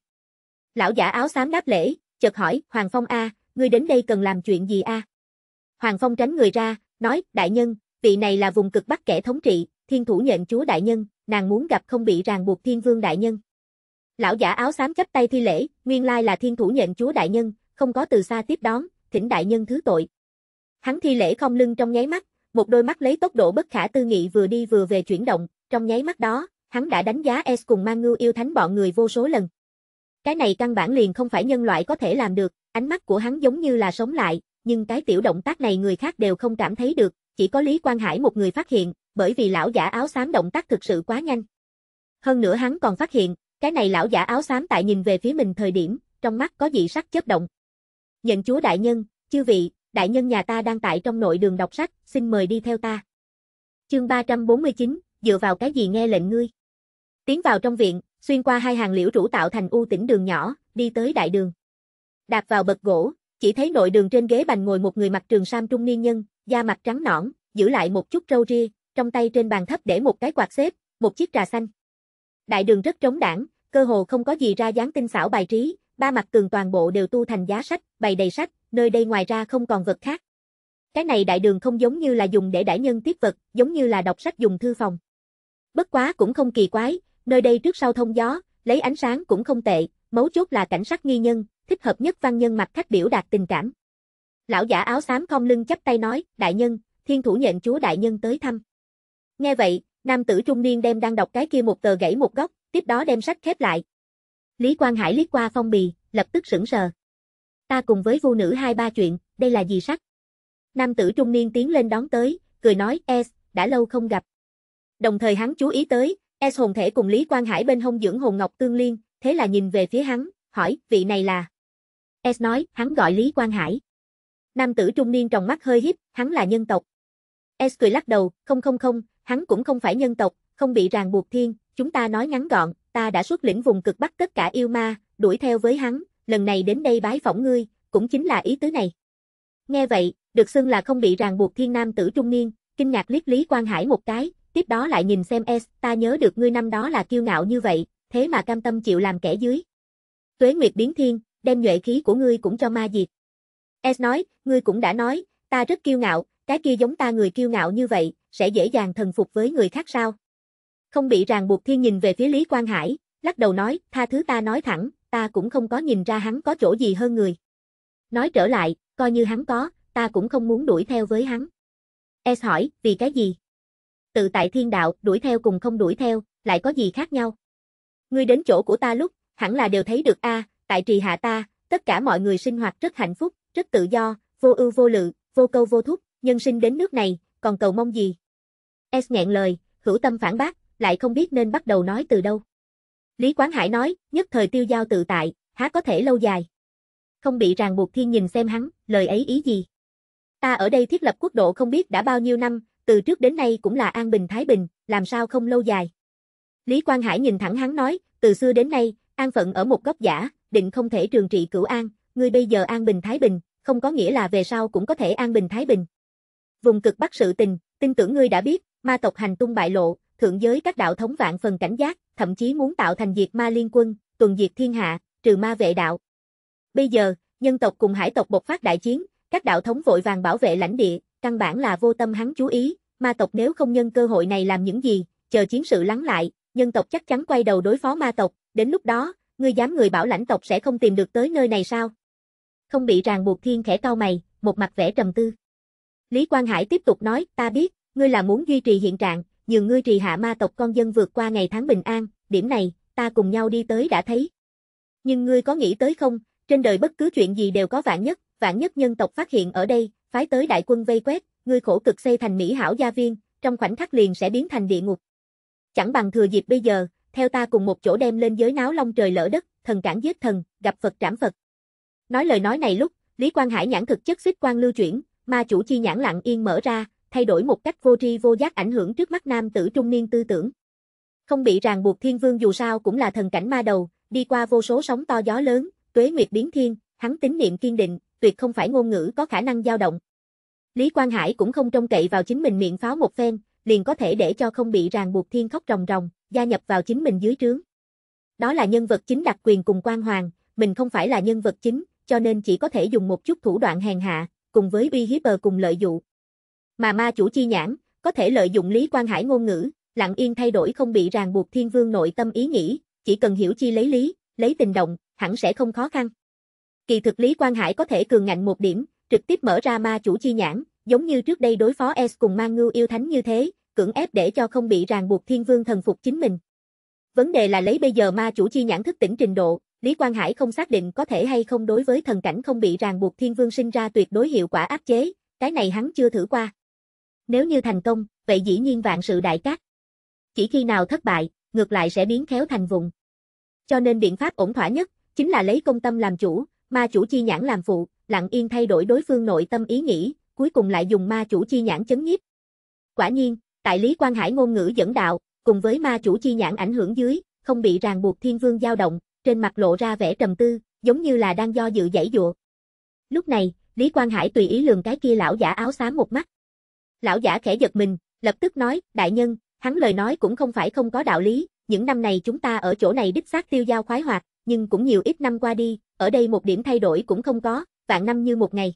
S1: Lão giả áo xám đáp lễ, chợt hỏi, Hoàng Phong A, ngươi đến đây cần làm chuyện gì A? Hoàng Phong tránh người ra, nói, đại nhân, vị này là vùng cực bắc kẻ thống trị, thiên thủ nhện chúa đại nhân, nàng muốn gặp không bị ràng buộc thiên vương đại nhân. Lão giả áo xám chấp tay thi lễ, nguyên lai là thiên thủ nhện chúa đại nhân, không có từ xa tiếp đón, thỉnh đại nhân thứ tội. Hắn thi lễ không lưng trong nháy mắt, một đôi mắt lấy tốc độ bất khả tư nghị vừa đi vừa về chuyển động, trong nháy mắt đó, hắn đã đánh giá Es cùng mang ngưu yêu thánh bọn người vô số lần. Cái này căn bản liền không phải nhân loại có thể làm được, ánh mắt của hắn giống như là sống lại, nhưng cái tiểu động tác này người khác đều không cảm thấy được, chỉ có Lý Quang Hải một người phát hiện, bởi vì lão giả áo xám động tác thực sự quá nhanh. Hơn nữa hắn còn phát hiện, cái này lão giả áo xám tại nhìn về phía mình thời điểm, trong mắt có dị sắc chớp động. Nhận chúa đại nhân, chư vị, đại nhân nhà ta đang tại trong nội đường đọc sách, xin mời đi theo ta. Chương 349, dựa vào cái gì nghe lệnh ngươi? Tiến vào trong viện, xuyên qua hai hàng liễu rủ tạo thành u tĩnh đường nhỏ, đi tới đại đường. Đạp vào bậc gỗ, chỉ thấy nội đường trên ghế bành ngồi một người mặc trường sam trung niên nhân, da mặt trắng nõn, giữ lại một chút râu ria, trong tay trên bàn thấp để một cái quạt xếp, một chiếc trà xanh. Đại đường rất trống đảng, cơ hồ không có gì ra dáng tinh xảo bài trí, ba mặt tường toàn bộ đều tu thành giá sách, bày đầy sách, nơi đây ngoài ra không còn vật khác. Cái này đại đường không giống như là dùng để đãi nhân tiếp vật, giống như là đọc sách dùng thư phòng. Bất quá cũng không kỳ quái, nơi đây trước sau thông gió, lấy ánh sáng cũng không tệ, mấu chốt là cảnh sát nghi nhân, thích hợp nhất văn nhân mặt khách biểu đạt tình cảm. Lão giả áo xám khom lưng chắp tay nói, đại nhân, thiên thủ nhận chúa đại nhân tới thăm. Nghe vậy, nam tử trung niên đem đang đọc cái kia một tờ gãy một góc, tiếp đó đem sách khép lại. Lý Quang Hải liếc qua phong bì, lập tức sững sờ. Ta cùng với vu nữ hai ba chuyện, đây là gì sách? Nam tử trung niên tiến lên đón tới, cười nói, Es, đã lâu không gặp. Đồng thời hắn chú ý tới, Es hồn thể cùng Lý Quang Hải bên hông dưỡng hồn ngọc tương liên, thế là nhìn về phía hắn, hỏi, vị này là? Es nói, hắn gọi Lý Quang Hải. Nam tử trung niên trong mắt hơi híp hắn là nhân tộc, Es cười lắc đầu, không không không, hắn cũng không phải nhân tộc, không bị ràng buộc thiên, chúng ta nói ngắn gọn, ta đã xuất lĩnh vùng cực bắc tất cả yêu ma, đuổi theo với hắn, lần này đến đây bái phỏng ngươi, cũng chính là ý tứ này. Nghe vậy, được xưng là không bị ràng buộc thiên nam tử trung niên, kinh ngạc liếc Lý Quang Hải một cái, tiếp đó lại nhìn xem Es, ta nhớ được ngươi năm đó là kiêu ngạo như vậy, thế mà cam tâm chịu làm kẻ dưới. Tuế Nguyệt biến thiên, đem nhuệ khí của ngươi cũng cho ma diệt. Es nói, ngươi cũng đã nói, ta rất kiêu ngạo, cái kia giống ta người kiêu ngạo như vậy, sẽ dễ dàng thần phục với người khác sao? Không bị ràng buộc thiên nhìn về phía Lý Quang Hải, lắc đầu nói, tha thứ ta nói thẳng, ta cũng không có nhìn ra hắn có chỗ gì hơn người. Nói trở lại, coi như hắn có, ta cũng không muốn đuổi theo với hắn. Es hỏi, vì cái gì? Tự tại thiên đạo, đuổi theo cùng không đuổi theo, lại có gì khác nhau? Ngươi đến chỗ của ta lúc, hẳn là đều thấy được a, à, tại trì hạ ta, tất cả mọi người sinh hoạt rất hạnh phúc, rất tự do, vô ưu vô lự, vô câu vô thúc, nhân sinh đến nước này, còn cầu mong gì? S nghẹn lời, hữu tâm phản bác, lại không biết nên bắt đầu nói từ đâu. Lý Quán Hải nói, nhất thời tiêu giao tự tại, há có thể lâu dài. Không bị ràng buộc thiên nhìn xem hắn, lời ấy ý gì? Ta ở đây thiết lập quốc độ không biết đã bao nhiêu năm, từ trước đến nay cũng là an bình thái bình, làm sao không lâu dài. Lý Quang Hải nhìn thẳng hắn nói, từ xưa đến nay, an phận ở một góc giả, định không thể trường trị cửu an, ngươi bây giờ an bình thái bình, không có nghĩa là về sau cũng có thể an bình thái bình vùng cực bắc sự tình, tin tưởng ngươi đã biết, ma tộc hành tung bại lộ, thượng giới các đạo thống vạn phần cảnh giác, thậm chí muốn tạo thành diệt ma liên quân, tuần diệt thiên hạ, trừ ma vệ đạo. Bây giờ, nhân tộc cùng hải tộc bộc phát đại chiến, các đạo thống vội vàng bảo vệ lãnh địa, căn bản là vô tâm hắn chú ý, ma tộc nếu không nhân cơ hội này làm những gì, chờ chiến sự lắng lại, nhân tộc chắc chắn quay đầu đối phó ma tộc, đến lúc đó, ngươi dám người bảo lãnh tộc sẽ không tìm được tới nơi này sao? Không bị ràng buộc thiên khẽ cao mày, một mặt vẻ trầm tư. Lý Quang Hải tiếp tục nói, ta biết, ngươi là muốn duy trì hiện trạng, nhường ngươi trì hạ ma tộc con dân vượt qua ngày tháng bình an, điểm này, ta cùng nhau đi tới đã thấy. Nhưng ngươi có nghĩ tới không, trên đời bất cứ chuyện gì đều có vạn nhất, vạn nhất nhân tộc phát hiện ở đây, phái tới đại quân vây quét, ngươi khổ cực xây thành mỹ hảo gia viên, trong khoảnh khắc liền sẽ biến thành địa ngục. Chẳng bằng thừa dịp bây giờ, theo ta cùng một chỗ đem lên giới náo long trời lỡ đất, thần cản giết thần, gặp Phật trảm Phật. Nói lời nói này lúc, Lý Quang Hải nhãn thực chất xích quang lưu chuyển, ma chủ chi nhãn lặng yên mở ra, thay đổi một cách vô tri vô giác ảnh hưởng trước mắt nam tử trung niên tư tưởng. Không bị ràng buộc thiên vương dù sao cũng là thần cảnh ma đầu, đi qua vô số sóng to gió lớn, tuế nguyệt biến thiên, hắn tín niệm kiên định, tuyệt không phải ngôn ngữ có khả năng dao động. Lý Quang Hải cũng không trông cậy vào chính mình miệng pháo một phen, liền có thể để cho không bị ràng buộc thiên khóc ròng ròng, gia nhập vào chính mình dưới trướng. Đó là nhân vật chính đặc quyền cùng quan hoàng, mình không phải là nhân vật chính, cho nên chỉ có thể dùng một chút thủ đoạn hèn hạ, cùng với uy hiếp ờ cùng lợi dụng. Mà ma chủ chi nhãn, có thể lợi dụng Lý Quang Hải ngôn ngữ, lặng yên thay đổi không bị ràng buộc thiên vương nội tâm ý nghĩ, chỉ cần hiểu chi lấy lý, lấy tình động, hẳn sẽ không khó khăn. Kỳ thực Lý Quang Hải có thể cường ngạnh một điểm, trực tiếp mở ra ma chủ chi nhãn, giống như trước đây đối phó S cùng mang ngưu yêu thánh như thế, cưỡng ép để cho không bị ràng buộc thiên vương thần phục chính mình. Vấn đề là lấy bây giờ ma chủ chi nhãn thức tỉnh trình độ, Lý Quang Hải không xác định có thể hay không đối với thần cảnh không bị ràng buộc thiên vương sinh ra tuyệt đối hiệu quả áp chế, cái này hắn chưa thử qua. Nếu như thành công, vậy dĩ nhiên vạn sự đại cát. Chỉ khi nào thất bại, ngược lại sẽ biến khéo thành vùng. Cho nên biện pháp ổn thỏa nhất, chính là lấy công tâm làm chủ, ma chủ chi nhãn làm phụ, lặng yên thay đổi đối phương nội tâm ý nghĩ, cuối cùng lại dùng ma chủ chi nhãn chấn nhiếp. Quả nhiên, tại Lý Quang Hải ngôn ngữ dẫn đạo, cùng với ma chủ chi nhãn ảnh hưởng dưới, không bị ràng buộc thiên vương dao động, trên mặt lộ ra vẻ trầm tư, giống như là đang do dự dãy dụa. Lúc này, Lý Quang Hải tùy ý lường cái kia lão giả áo xám một mắt. Lão giả khẽ giật mình, lập tức nói, đại nhân, hắn lời nói cũng không phải không có đạo lý, những năm này chúng ta ở chỗ này đích xác tiêu giao khoái hoạt, nhưng cũng nhiều ít năm qua đi, ở đây một điểm thay đổi cũng không có, vạn năm như một ngày.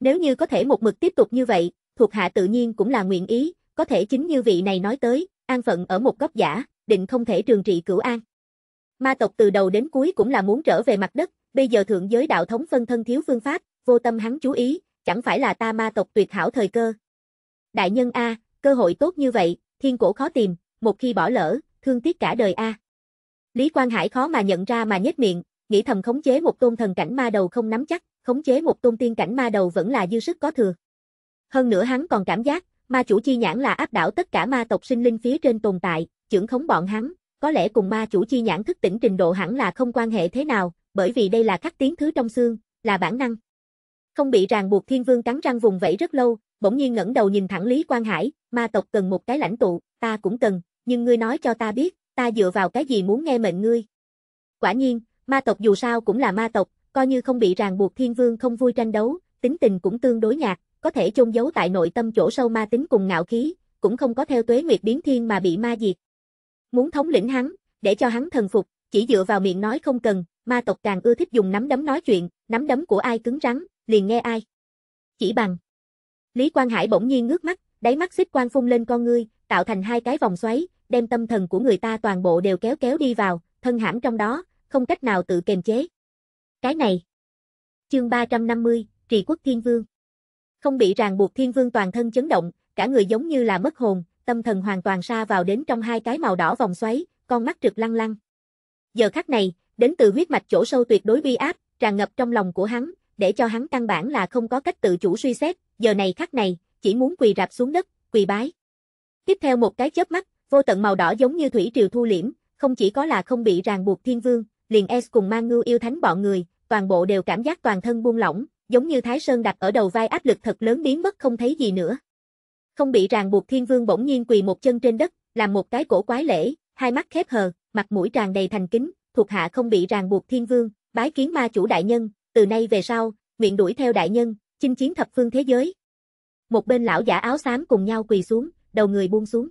S1: Nếu như có thể một mực tiếp tục như vậy, thuộc hạ tự nhiên cũng là nguyện ý, có thể chính như vị này nói tới, an phận ở một góc giả, định không thể trường trị cửu an. Ma tộc từ đầu đến cuối cũng là muốn trở về mặt đất, bây giờ thượng giới đạo thống phân thân thiếu phương pháp, vô tâm hắn chú ý, chẳng phải là ta ma tộc tuyệt hảo thời cơ. Đại nhân A, cơ hội tốt như vậy, thiên cổ khó tìm, một khi bỏ lỡ, thương tiếc cả đời A. Lý Quang Hải khó mà nhận ra mà nhếch miệng, nghĩ thầm khống chế một tôn thần cảnh ma đầu không nắm chắc, khống chế một tôn tiên cảnh ma đầu vẫn là dư sức có thừa. Hơn nữa hắn còn cảm giác, ma chủ chi nhãn là áp đảo tất cả ma tộc sinh linh phía trên tồn tại, trưởng khống bọn hắn, có lẽ cùng ma chủ chi nhãn thức tỉnh trình độ hẳn là không quan hệ thế nào, bởi vì đây là khắc tiến thứ trong xương, là bản năng. Không bị ràng buộc thiên vương cắn răng vùng vẫy rất lâu, bỗng nhiên ngẩng đầu nhìn thẳng Lý Quang Hải, ma tộc cần một cái lãnh tụ, ta cũng cần, nhưng ngươi nói cho ta biết, ta dựa vào cái gì muốn nghe mệnh ngươi. Quả nhiên, ma tộc dù sao cũng là ma tộc, coi như không bị ràng buộc thiên vương không vui tranh đấu, tính tình cũng tương đối nhạt, có thể chôn giấu tại nội tâm chỗ sâu ma tính cùng ngạo khí, cũng không có theo tuế nguyệt biến thiên mà bị ma diệt. Muốn thống lĩnh hắn, để cho hắn thần phục, chỉ dựa vào miệng nói không cần, ma tộc càng ưa thích dùng nắm đấm nói chuyện, nắm đấm của ai cứng rắn, liền nghe ai. Chỉ bằng. Lý Quang Hải bỗng nhiên ngước mắt, đáy mắt xích quang phun lên con ngươi, tạo thành hai cái vòng xoáy, đem tâm thần của người ta toàn bộ đều kéo kéo đi vào, thân hãm trong đó, không cách nào tự kềm chế. Cái này. Chương 350, Trì Quốc Thiên Vương. Không bị ràng buộc Thiên Vương toàn thân chấn động, cả người giống như là mất hồn, tâm thần hoàn toàn xa vào đến trong hai cái màu đỏ vòng xoáy, con mắt trực lăng lăng. Giờ khắc này, đến từ huyết mạch chỗ sâu tuyệt đối bi áp, tràn ngập trong lòng của hắn, để cho hắn căn bản là không có cách tự chủ suy xét, giờ này khắc này, chỉ muốn quỳ rạp xuống đất, quỳ bái. Tiếp theo một cái chớp mắt, vô tận màu đỏ giống như thủy triều thu liễm, không chỉ có là không bị ràng buộc thiên vương, liền Es cùng mang ngưu yêu thánh bọn người, toàn bộ đều cảm giác toàn thân buông lỏng, giống như Thái Sơn đặt ở đầu vai áp lực thật lớn biến mất không thấy gì nữa không bị ràng buộc thiên vương bỗng nhiên quỳ một chân trên đất, làm một cái cổ quái lễ, hai mắt khép hờ, mặt mũi tràn đầy thành kính, thuộc hạ không bị ràng buộc thiên vương, bái kiến ma chủ đại nhân, từ nay về sau, nguyện đuổi theo đại nhân, chinh chiến thập phương thế giới. Một bên lão giả áo xám cùng nhau quỳ xuống, đầu người buông xuống.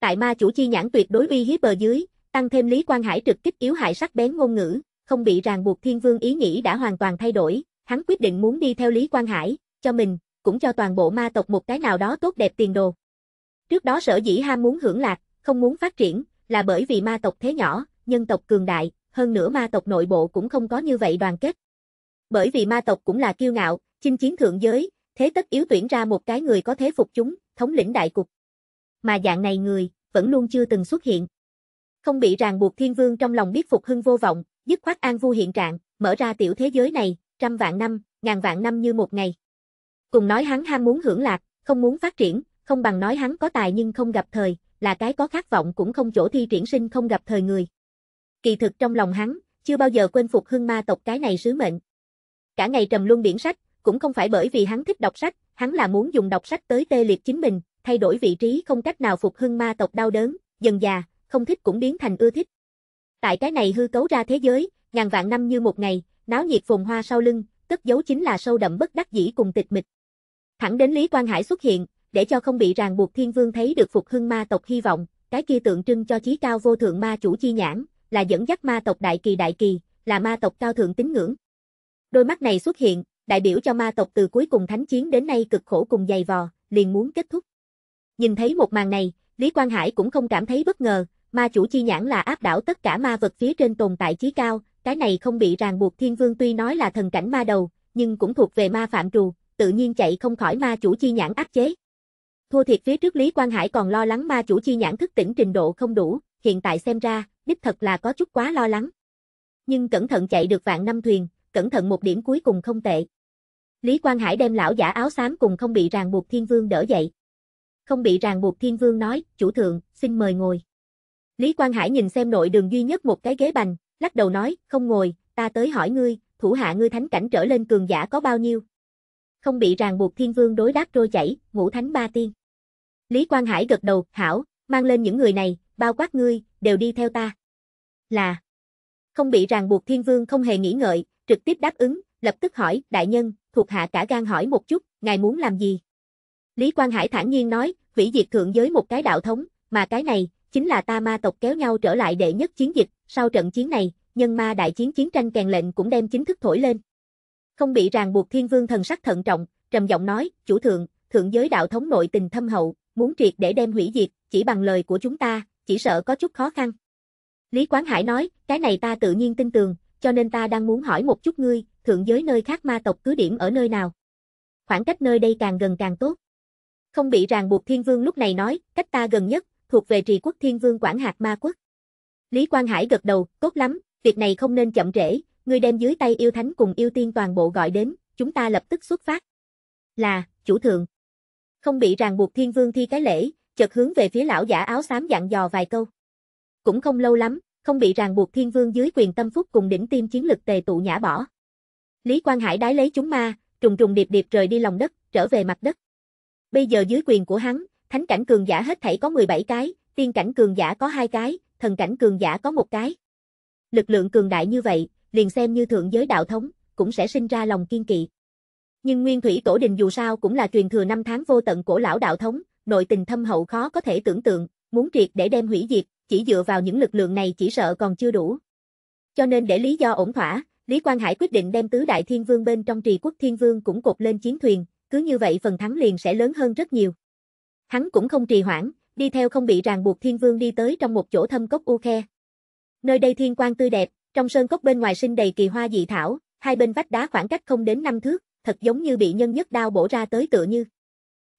S1: Tại ma chủ chi nhãn tuyệt đối uy hiếp bờ dưới, tăng thêm Lý quan Hải trực kích yếu hại sắc bén ngôn ngữ, không bị ràng buộc thiên vương ý nghĩ đã hoàn toàn thay đổi, hắn quyết định muốn đi theo Lý quan Hải, cho mình, cũng cho toàn bộ ma tộc một cái nào đó tốt đẹp tiền đồ. Trước đó sở dĩ ham muốn hưởng lạc, không muốn phát triển, là bởi vì ma tộc thế nhỏ, nhân tộc cường đại, hơn nữa ma tộc nội bộ cũng không có như vậy đoàn kết. Bởi vì ma tộc cũng là kiêu ngạo, chinh chiến thượng giới, thế tất yếu tuyển ra một cái người có thế phục chúng, thống lĩnh đại cục. Mà dạng này người, vẫn luôn chưa từng xuất hiện. Không bị ràng buộc thiên vương trong lòng biết phục hưng vô vọng, dứt khoát an vu hiện trạng, mở ra tiểu thế giới này, trăm vạn năm, ngàn vạn năm như một ngày. Cùng nói hắn ham muốn hưởng lạc, không muốn phát triển, không bằng nói hắn có tài nhưng không gặp thời, là cái có khát vọng cũng không chỗ thi triển sinh không gặp thời người. Kỳ thực trong lòng hắn, chưa bao giờ quên phục hưng ma tộc cái này sứ mệnh. Cả ngày trầm luân biển sách, cũng không phải bởi vì hắn thích đọc sách, hắn là muốn dùng đọc sách tới tê liệt chính mình, thay đổi vị trí không cách nào phục hưng ma tộc đau đớn, dần già, không thích cũng biến thành ưa thích. Tại cái này hư cấu ra thế giới, ngàn vạn năm như một ngày, náo nhiệt phồn hoa sau lưng, tất dấu chính là sâu đậm bất đắc dĩ cùng tịch mịch. Thẳng đến Lý Quang Hải xuất hiện, để cho không bị ràng buộc thiên vương thấy được phục hưng ma tộc hy vọng, cái kia tượng trưng cho chí cao vô thượng ma chủ chi nhãn, là dẫn dắt ma tộc đại kỳ đại kỳ, là ma tộc cao thượng tín ngưỡng. Đôi mắt này xuất hiện, đại biểu cho ma tộc từ cuối cùng thánh chiến đến nay cực khổ cùng dày vò, liền muốn kết thúc. Nhìn thấy một màn này, Lý Quang Hải cũng không cảm thấy bất ngờ, ma chủ chi nhãn là áp đảo tất cả ma vật phía trên tồn tại chí cao, cái này không bị ràng buộc thiên vương tuy nói là thần cảnh ma đầu, nhưng cũng thuộc về ma phạm trù, tự nhiên chạy không khỏi ma chủ chi nhãn áp chế. Thua thiệt phía trước Lý Quang Hải còn lo lắng ma chủ chi nhãn thức tỉnh trình độ không đủ, hiện tại xem ra, đích thật là có chút quá lo lắng. Nhưng cẩn thận chạy được vạn năm thuyền, cẩn thận một điểm cuối cùng không tệ. Lý Quang Hải đem lão giả áo xám cùng không bị ràng buộc thiên vương đỡ dậy. Không bị ràng buộc thiên vương nói, chủ thượng, xin mời ngồi. Lý Quang Hải nhìn xem nội đường duy nhất một cái ghế bành, lắc đầu nói, không ngồi, ta tới hỏi ngươi, thủ hạ ngươi thánh cảnh trở lên cường giả có bao nhiêu? không bị ràng buộc thiên vương đối đáp trôi chảy, ngũ thánh ba tiên. Lý Quang Hải gật đầu, hảo, mang lên những người này, bao quát ngươi, đều đi theo ta. Là không bị ràng buộc thiên vương không hề nghĩ ngợi, trực tiếp đáp ứng, lập tức hỏi, đại nhân, thuộc hạ cả gan hỏi một chút, ngài muốn làm gì? Lý Quang Hải thản nhiên nói, vĩ diệt thượng giới một cái đạo thống, mà cái này, chính là ta ma tộc kéo nhau trở lại đệ nhất chiến dịch, sau trận chiến này, nhân ma đại chiến chiến tranh kèn lệnh cũng đem chính thức thổi lên. Không bị ràng buộc thiên vương thần sắc thận trọng, trầm giọng nói, chủ thượng, thượng giới đạo thống nội tình thâm hậu, muốn triệt để đem hủy diệt, chỉ bằng lời của chúng ta, chỉ sợ có chút khó khăn. Lý Quán Hải nói, cái này ta tự nhiên tin tưởng, cho nên ta đang muốn hỏi một chút ngươi, thượng giới nơi khác ma tộc cứ điểm ở nơi nào? Khoảng cách nơi đây càng gần càng tốt. Không bị ràng buộc thiên vương lúc này nói, cách ta gần nhất, thuộc về trì quốc thiên vương quản hạt ma quốc. Lý Quang Hải gật đầu, tốt lắm, việc này không nên chậm trễ, ngươi đem dưới tay yêu thánh cùng yêu tiên toàn bộ gọi đến, chúng ta lập tức xuất phát. Là, chủ thượng. Không bị ràng buộc thiên vương thi cái lễ, chợt hướng về phía lão giả áo xám dặn dò vài câu. Cũng không lâu lắm, không bị ràng buộc thiên vương dưới quyền tâm phúc cùng đỉnh tim chiến lực tề tụ nhã bỏ. Lý Quang Hải đái lấy chúng ma, trùng trùng điệp điệp rời đi lòng đất, trở về mặt đất. Bây giờ dưới quyền của hắn, thánh cảnh cường giả hết thảy có 17 cái, tiên cảnh cường giả có 2 cái, thần cảnh cường giả có 1 cái. Lực lượng cường đại như vậy, liền xem như thượng giới đạo thống, cũng sẽ sinh ra lòng kiên kỵ. Nhưng Nguyên Thủy Tổ Đình dù sao cũng là truyền thừa năm tháng vô tận cổ lão đạo thống, nội tình thâm hậu khó có thể tưởng tượng, muốn triệt để đem hủy diệt, chỉ dựa vào những lực lượng này chỉ sợ còn chưa đủ. Cho nên để lý do ổn thỏa, Lý Quang Hải quyết định đem tứ đại thiên vương bên trong trì quốc thiên vương cũng cột lên chiến thuyền, cứ như vậy phần thắng liền sẽ lớn hơn rất nhiều. Hắn cũng không trì hoãn, đi theo không bị ràng buộc thiên vương đi tới trong một chỗ thâm cốc u khe. Nơi đây thiên quang tươi đẹp, trong sơn cốc bên ngoài sinh đầy kỳ hoa dị thảo, hai bên vách đá khoảng cách không đến năm thước, thật giống như bị nhân nhất đao bổ ra tới tựa như.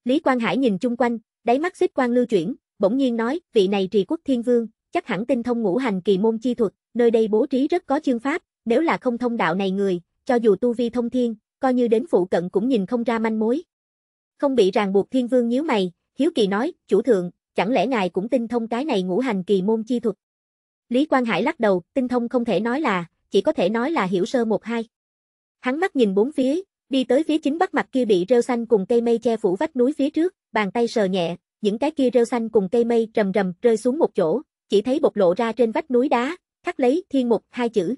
S1: Lý Quang Hải nhìn chung quanh, đáy mắt xích quang lưu chuyển, bỗng nhiên nói, vị này trì quốc thiên vương, chắc hẳn tinh thông ngũ hành kỳ môn chi thuật, nơi đây bố trí rất có chương pháp, nếu là không thông đạo này người, cho dù tu vi thông thiên, coi như đến phụ cận cũng nhìn không ra manh mối. Không bị ràng buộc thiên vương nhíu mày, hiếu kỳ nói, chủ thượng, chẳng lẽ ngài cũng tinh thông cái này ngũ hành kỳ môn chi thuật. Lý Quang Hải lắc đầu, tinh thông không thể nói là, chỉ có thể nói là hiểu sơ một hai. Hắn mắt nhìn bốn phía, đi tới phía chính bắc mặt kia bị rêu xanh cùng cây mây che phủ vách núi phía trước, bàn tay sờ nhẹ, những cái kia rêu xanh cùng cây mây rầm rầm rơi xuống một chỗ, chỉ thấy bộc lộ ra trên vách núi đá, khắc lấy thiên mục hai chữ.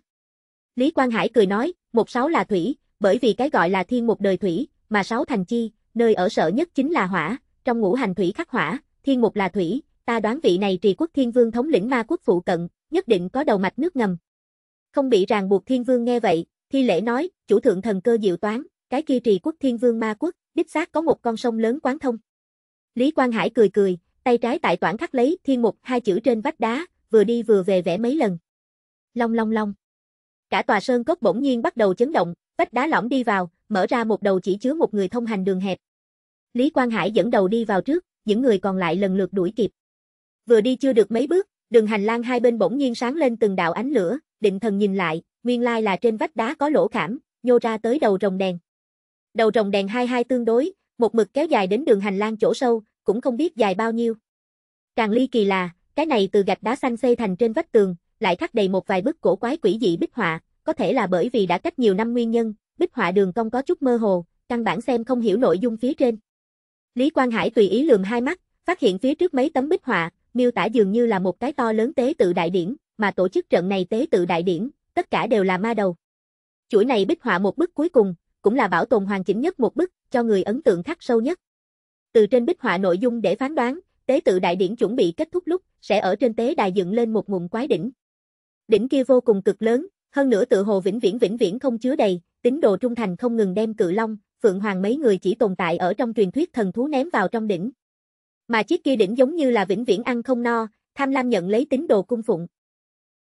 S1: Lý Quang Hải cười nói, một sáu là thủy, bởi vì cái gọi là thiên mục đời thủy, mà sáu thành chi, nơi ở sở nhất chính là hỏa, trong ngũ hành thủy khắc hỏa, thiên mục là thủy, ta đoán vị này trì quốc thiên vương thống lĩnh ma quốc phụ cận, nhất định có đầu mạch nước ngầm. Không bị ràng buộc thiên vương nghe vậy, thi lễ nói, chủ thượng thần cơ diệu toán, cái kia trì quốc thiên vương ma quốc, đích xác có một con sông lớn quán thông. Lý Quang Hải cười cười, tay trái tại toản khắc lấy thiên mục hai chữ trên vách đá, vừa đi vừa về vẽ mấy lần. Long long long. Cả tòa sơn cốc bỗng nhiên bắt đầu chấn động, vách đá lõm đi vào, mở ra một đầu chỉ chứa một người thông hành đường hẹp. Lý Quang Hải dẫn đầu đi vào trước, những người còn lại lần lượt đuổi kịp. Vừa đi chưa được mấy bước, Đường hành lang hai bên bỗng nhiên sáng lên từng đạo ánh lửa, định thần nhìn lại, nguyên lai là trên vách đá có lỗ khảm, nhô ra tới đầu rồng đèn. Đầu rồng đèn hai hai tương đối, một mực kéo dài đến đường hành lang chỗ sâu, cũng không biết dài bao nhiêu. Càng ly kỳ là, cái này từ gạch đá xanh xây thành trên vách tường, lại khắc đầy một vài bức cổ quái quỷ dị bích họa, có thể là bởi vì đã cách nhiều năm nguyên nhân, bích họa đường cong có chút mơ hồ, căn bản xem không hiểu nội dung phía trên. Lý Quang Hải tùy ý lườm hai mắt, phát hiện phía trước mấy tấm bích họa, miêu tả dường như là một cái to lớn tế tự đại điển, mà tổ chức trận này tế tự đại điển, tất cả đều là ma đầu. Chuỗi này bích họa một bức cuối cùng, cũng là bảo tồn hoàn chỉnh nhất một bức, cho người ấn tượng khắc sâu nhất. Từ trên bích họa nội dung để phán đoán, tế tự đại điển chuẩn bị kết thúc lúc, sẽ ở trên tế đài dựng lên một ngụm quái đỉnh. Đỉnh kia vô cùng cực lớn, hơn nữa tự hồ vĩnh viễn vĩnh viễn không chứa đầy, tín đồ trung thành không ngừng đem cự long, phượng hoàng mấy người chỉ tồn tại ở trong truyền thuyết thần thú ném vào trong đỉnh, mà chiếc kia đỉnh giống như là vĩnh viễn ăn không no, tham lam nhận lấy tín đồ cung phụng.